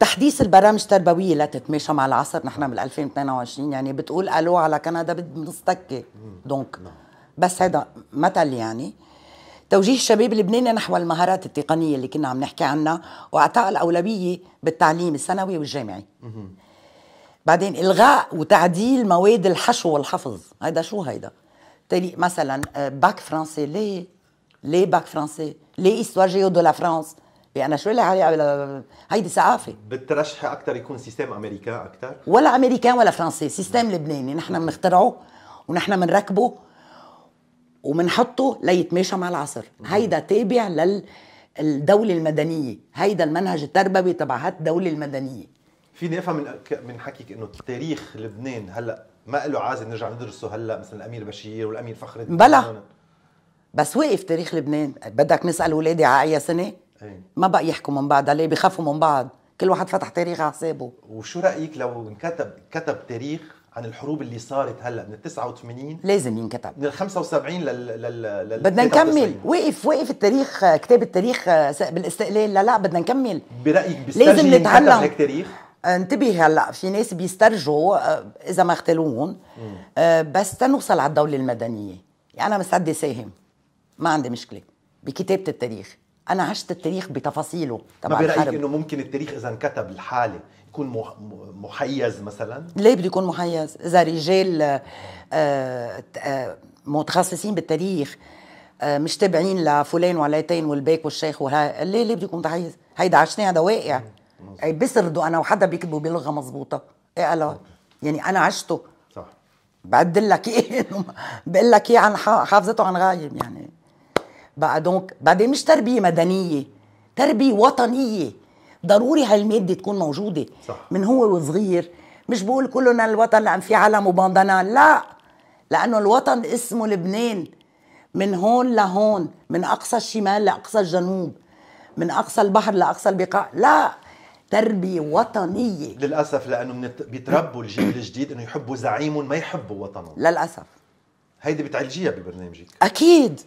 تحديث البرامج التربويه لا تتماشى مع العصر نحن بال 2022 يعني بتقول الو على كندا بنستكي دونك نعم. بس هذا مثل يعني توجيه الشباب اللبناني نحو المهارات التقنيه اللي كنا عم نحكي عنها واعطاء الاولويه بالتعليم الثانوي والجامعي بعدين الغاء وتعديل مواد الحشو والحفظ هيدا شو هيدا تالي مثلا باك آه، فرنسي ليه ليه باك فرنسي ليه استوار جيو دو لا فرانس يعني شو اللي علي هيدي سعافه بترشحي اكثر يكون سيستم امريكان اكثر ولا امريكان ولا فرنسي سيستم لبناني نحن بنخترعه ونحن بنركبه وبنحطه ليتماشى مع العصر هيدا تابع للدوله المدنيه هيدا المنهج التربوي تبع هالدوله المدنيه فيني افهم من من حكيك انه تاريخ لبنان هلا ما له عازل نرجع ندرسه هلا مثلا الامير بشير والامير فخر الدين بلا بس وقف تاريخ لبنان بدك نسال اولادي على اي سنه إيه. ما بقى يحكوا من بعض ليه بيخافوا من بعض كل واحد فتح تاريخ على حسابه وشو رايك لو انكتب كتب تاريخ عن الحروب اللي صارت هلا من ال 89 لازم ينكتب من ال 75 لل لل, لل... بدنا نكمل وقف وقف التاريخ كتاب التاريخ بالاستقلال لا لا بدنا نكمل برايك لازم نتعلم هيك تاريخ انتبه هلا في ناس بيسترجوا آه، اذا ما اغتالوهم آه، بس تنوصل على الدوله المدنيه يعني انا مستعده ساهم ما عندي مشكله بكتابه التاريخ انا عشت التاريخ بتفاصيله تبع ما برايك انه ممكن التاريخ اذا انكتب لحاله يكون محيز مثلا ليه بده يكون محيز اذا رجال آه، آه، متخصصين بالتاريخ آه، مش تابعين لفلان وليتين والبيك والشيخ وهي ليه ليه بده يكون محيز هيدا عشناه هذا واقع بسردوا انا وحدا بيكتبوا بلغه مضبوطه ايه ألا يعني انا عشته صح بعدل لك ايه بقول لك ايه عن حافظته عن غايب يعني بقى دونك بعدين مش تربيه مدنيه تربيه وطنيه ضروري هالماده تكون موجوده صح. من هو وصغير مش بقول كلنا الوطن لان في علم وباندانا لا لانه الوطن اسمه لبنان من هون لهون من اقصى الشمال لاقصى الجنوب من اقصى البحر لاقصى البقاع لا تربية وطنية للأسف لأنه بيتربوا الجيل الجديد أنه يحبوا زعيمهم ما يحبوا وطنهم للأسف هيدي بتعالجيها ببرنامجك أكيد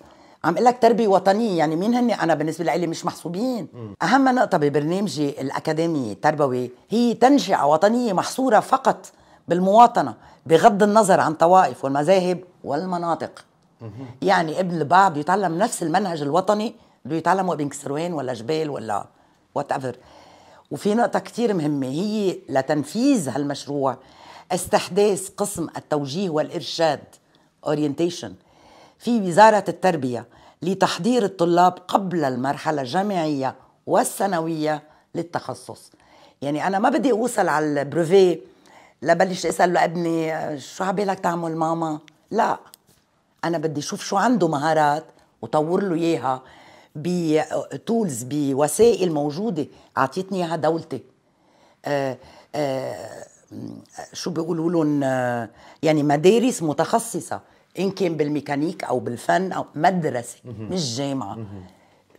عم اقول لك تربيه وطنيه يعني مين هن انا بالنسبه لي مش محسوبين اهم نقطه ببرنامجي الاكاديمي التربوي هي تنشئه وطنيه محصوره فقط بالمواطنه بغض النظر عن طوائف والمذاهب والمناطق يعني ابن البعض يتعلم نفس المنهج الوطني بده يتعلمه ابن كسروان ولا جبال ولا وات ايفر وفي نقطه كثير مهمه هي لتنفيذ هالمشروع استحداث قسم التوجيه والارشاد اورينتيشن في وزارة التربية لتحضير الطلاب قبل المرحلة الجامعية والثانوية للتخصص يعني أنا ما بدي أوصل على البروفي لبلش أسأل لابني شو عبالك تعمل ماما لا أنا بدي أشوف شو عنده مهارات وطور له إياها بتولز بوسائل موجودة أعطيتني إياها دولتي آآ آه، آآ آه، شو بيقولوا لهم آه، يعني مدارس متخصصة ان كان بالميكانيك او بالفن او مدرسه مش جامعه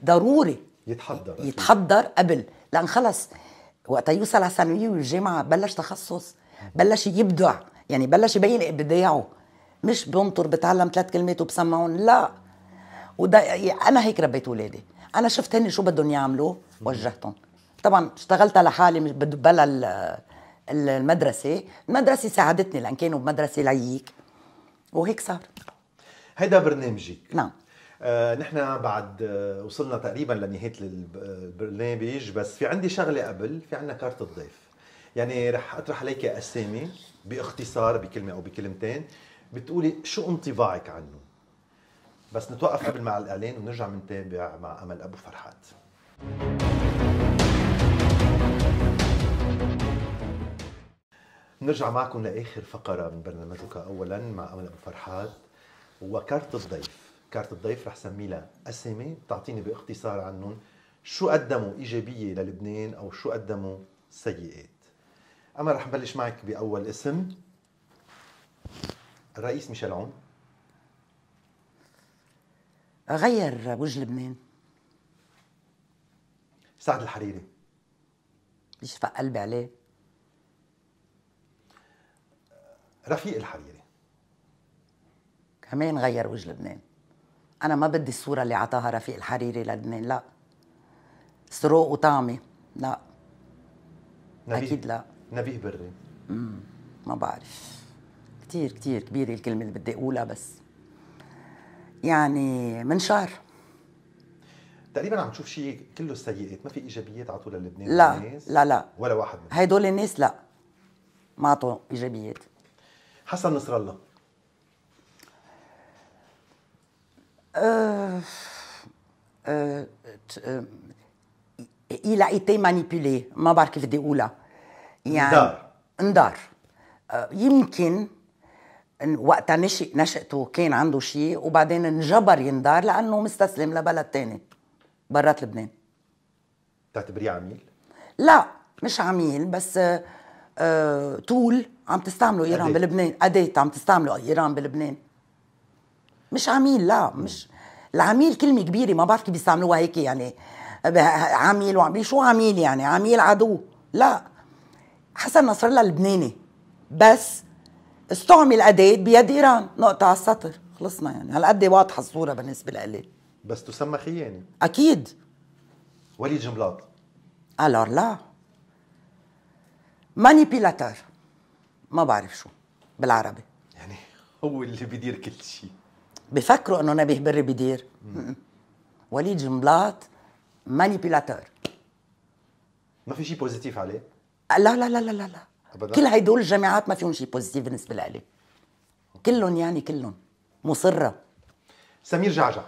ضروري يتحضر يتحضر قبل لان خلص وقت يوصل على الثانويه والجامعه بلش تخصص بلش يبدع يعني بلش يبين ابداعه مش بنطر بتعلم ثلاث كلمات وبسمعهم لا وده انا هيك ربيت اولادي انا شفت هن شو بدهم يعملوا وجهتهم طبعا اشتغلت لحالي بلا المدرسه المدرسه ساعدتني لان كانوا بمدرسه ليك وهيك صار هيدا برنامجك نعم آه، نحن بعد آه، وصلنا تقريبا لنهايه البرنامج بس في عندي شغله قبل في عندنا كارت الضيف يعني رح اطرح عليك اسامي باختصار بكلمه او بكلمتين بتقولي شو انطباعك عنه بس نتوقف قبل مع الاعلان ونرجع نتابع مع امل ابو فرحات نرجع معكم لاخر فقره من برنامجك اولا مع امل ابو فرحات وكارت الضيف كارت الضيف رح سمي لها اسامي تعطيني باختصار عنهم شو قدموا ايجابيه للبنان او شو قدموا سيئات اما رح نبلش معك باول اسم الرئيس ميشيل عون غير وجه لبنان سعد الحريري بيشفق قلبي عليه رفيق الحريري كمان غير وجه لبنان انا ما بدي الصوره اللي عطاها رفيق الحريري للبنان لا سروق وطعمه لا نبيه. اكيد لا نبيه بري امم ما بعرف كثير كثير كبيره الكلمه اللي بدي اقولها بس يعني من شهر تقريبا عم تشوف شيء كله سيئات ما في ايجابيات عطوا للبنان لا الناس لا لا ولا واحد منهم هدول الناس لا ما عطوا ايجابيات حسن نصر الله euh, اي euh, il ما بعرف كيف بدي اقولها يعني اندار اندار أه، يمكن وقتها نشئ نشأته كان عنده شيء وبعدين انجبر يندار لانه مستسلم لبلد تاني برات لبنان بتعتبريه عميل؟ لا مش عميل بس آه آه، طول عم تستعمله ايران أديت. بلبنان اداه عم تستعمله ايران بلبنان مش عميل لا مش العميل كلمه كبيره ما بعرف كيف بيستعملوها هيك يعني عميل وعميل شو عميل يعني عميل عدو لا حسن نصر الله لبناني بس استعمل اداه بيد ايران نقطه على السطر خلصنا يعني هالقد واضحه الصوره بالنسبه لإلي بس تسمى خيانه اكيد ولي جملات الور لا مانيبيلاتور ما بعرف شو بالعربي يعني هو اللي بيدير كل شيء بفكروا انه نبيه بري بيدير وليد جنبلاط مانيبيلاتور ما في شيء بوزيتيف عليه؟ لا لا لا لا لا لا كل هدول الجامعات ما فيهم شيء بوزيتيف بالنسبه لي كلهم يعني كلهم مصره سمير جعجع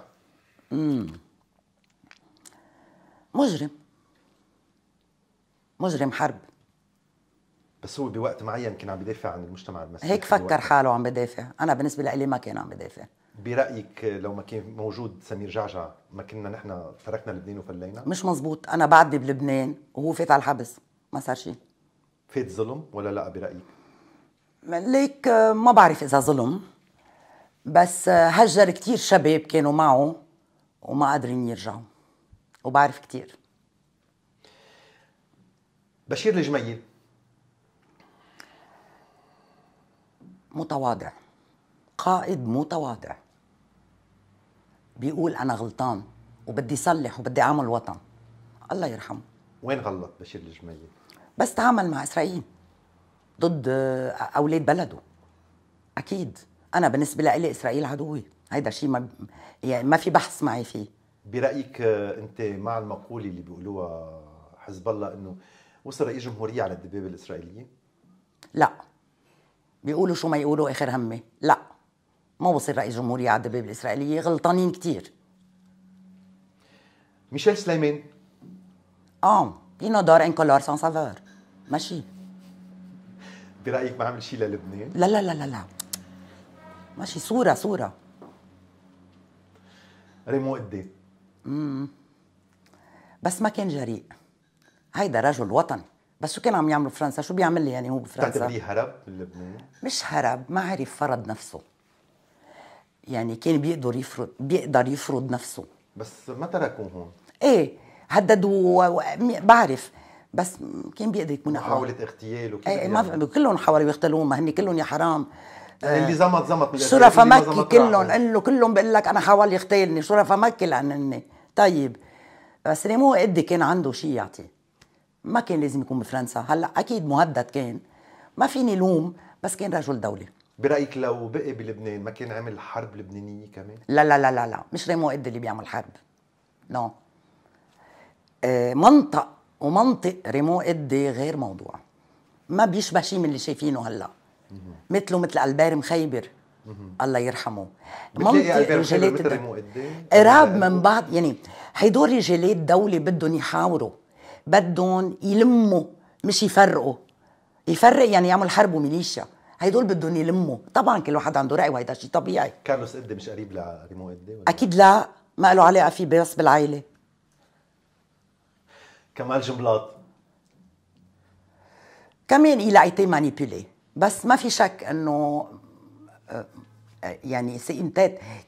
مجرم مجرم حرب بس هو بوقت معين كان عم بدافع عن المجتمع المسيحي هيك فكر حاله عم بدافع انا بالنسبه لي ما كان عم بدافع برايك لو ما كان موجود سمير جعجع ما كنا نحن تركنا لبنان وفلينا مش مزبوط انا بعدي بلبنان وهو فات على الحبس ما صار شيء فات ظلم ولا لا برايك ليك آه، ما بعرف اذا ظلم بس آه، هجر كتير شباب كانوا معه وما قادرين يرجعوا وبعرف كتير بشير الجميل متواضع قائد متواضع بيقول انا غلطان وبدي صلح وبدي اعمل وطن الله يرحمه وين غلط بشير الجميل بس تعامل مع اسرائيل ضد اولاد بلده اكيد انا بالنسبه لي اسرائيل عدوي هيدا شيء ما يعني ما في بحث معي فيه برايك انت مع المقوله اللي بيقولوها حزب الله انه وصل رئيس جمهوريه على الدبابه الاسرائيليه لا بيقولوا شو ما يقولوا اخر همي لا ما بصير رئيس جمهورية على الدبابة الإسرائيلية غلطانين كتير ميشيل سليمان اه بينو دور ان كولور سان سافور ماشي برأيك ما عمل شيء للبنان؟ لا لا لا لا لا ماشي صورة صورة ريمو قدي امم بس ما كان جريء هيدا رجل وطني بس شو كان عم يعمل فرنسا شو بيعمل لي يعني هو بفرنسا بتعتبريه هرب من لبنان مش هرب ما عرف فرض نفسه يعني كان بيقدر يفرض بيقدر يفرض نفسه بس ما تركوه هون ايه هددوا و... بعرف بس كان بيقدر يكون محاولة اغتيال وكذا ايه ما يعني. كلهم حاولوا يغتالوه ما هن كلهم يا حرام يعني اللي آه، زمط زمط من شرفاء مكي كلهم قال له كلهم بقول لك انا حاول يغتالني شرفاء مكي لانني طيب بس آه، ريمو قد إيه كان عنده شيء يعطيه ما كان لازم يكون بفرنسا هلا اكيد مهدد كان ما فيني لوم بس كان رجل دوله برايك لو بقي بلبنان ما كان عمل حرب لبنانيه كمان لا لا لا لا لا مش ريمو قد اللي بيعمل حرب نو آه، منطق ومنطق ريمو قدي غير موضوع ما بيشبه شيء من اللي شايفينه هلا مثله مثل البير مخيبر الله يرحمه منطق رجالات إيه؟ قراب من بعض يعني هدول رجالات دوله بدهم يحاوروا بدهم يلموا مش يفرقوا يفرق يعني يعمل حرب وميليشيا هيدول بدهم يلموا طبعا كل واحد عنده راي وهيدا شيء طبيعي كارلوس قد مش قريب لريمو قد اكيد لا ما له علاقه فيه بس بالعائله كمال جملات كمان إلى ايتي مانيبيلي بس ما في شك انه آه، يعني سي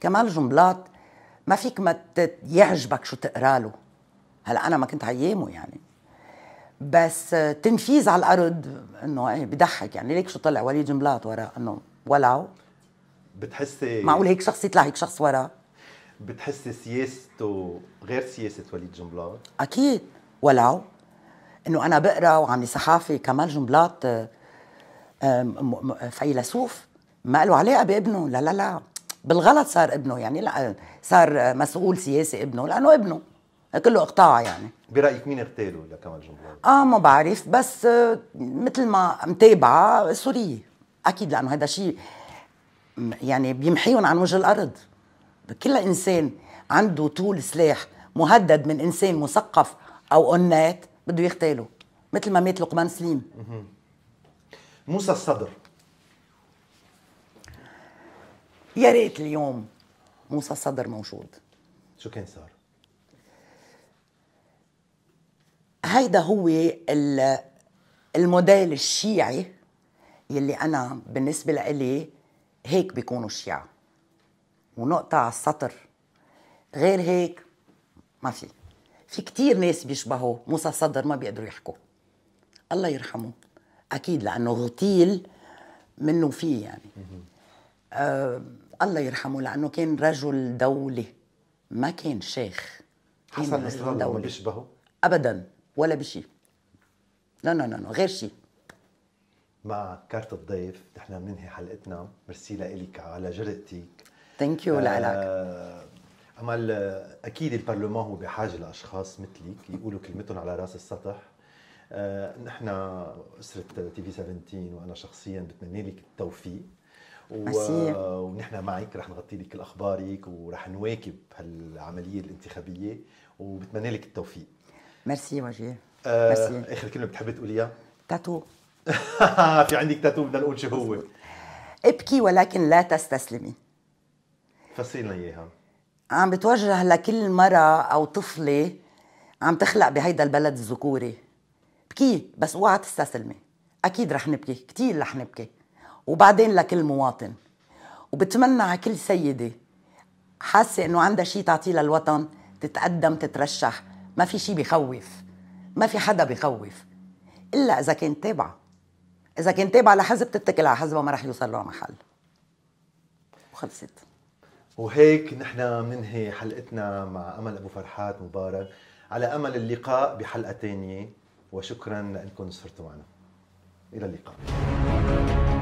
كمال جملات ما فيك ما يعجبك شو تقرا له هلا انا ما كنت عيامه يعني بس تنفيذ على الارض انه ايه بضحك يعني ليك شو طلع وليد جملات ورا انه ولعوا بتحسي معقول هيك شخص يطلع هيك شخص ورا بتحسي سياسته غير سياسه وليد جملات اكيد ولعوا انه انا بقرا وعم صحافي كمال جملات آه، فيلسوف ما له علاقه بابنه لا لا لا بالغلط صار ابنه يعني لا صار مسؤول سياسي ابنه لانه ابنه كله اقطاع يعني برايك مين اغتالوا لكمال جنبلاط؟ اه ما بعرف بس آه، مثل ما متابعه سوريه اكيد لانه هذا شيء يعني بيمحيهم عن وجه الارض كل انسان عنده طول سلاح مهدد من انسان مثقف او اونات بده يغتاله مثل ما مات لقمان سليم موسى الصدر يا ريت اليوم موسى الصدر موجود شو كان صار؟ هيدا هو الموديل الشيعي يلي انا بالنسبه لإلي هيك بيكونوا الشيعة ونقطة على السطر غير هيك ما في في كتير ناس بيشبهوا موسى صدر ما بيقدروا يحكوا الله يرحمه اكيد لانه غتيل منه فيه يعني آه الله يرحمه لانه كان رجل دولة ما كان شيخ كان حسن نصر الله بيشبهه ابدا ولا بشيء لا لا لا غير شيء مع كارت الضيف نحن بننهي حلقتنا ميرسي لك على جرأتك ثانك يو لإلك امل آه، اكيد البرلمان هو بحاجه لاشخاص مثلك يقولوا كلمتهم على راس السطح آه، نحن اسره تي في 17 وانا شخصيا بتمنى لك التوفيق و... ونحن معك رح نغطي لك كل اخبارك ورح نواكب هالعمليه الانتخابيه وبتمنى لك التوفيق ميرسي وجيه آه ميرسي اخر كلمه بتحبي تقوليها تاتو في عندك تاتو بدنا نقول شو هو ابكي ولكن لا تستسلمي فسري لنا اياها عم بتوجه لكل مرة أو طفلة عم تخلق بهيدا البلد الذكوري بكي بس اوعى تستسلمي أكيد رح نبكي كثير رح نبكي وبعدين لكل مواطن وبتمنى على كل سيدة حاسة إنه عندها شيء تعطيه للوطن تتقدم تترشح ما في شيء بخوف ما في حدا بخوف الا اذا كان تابعه اذا كنت تابعه لحزب تتكل على حزبها ما رح يوصل له محل وخلصت وهيك نحن بننهي حلقتنا مع امل ابو فرحات مبارك على امل اللقاء بحلقه ثانيه وشكرا لانكم صرتوا معنا الى اللقاء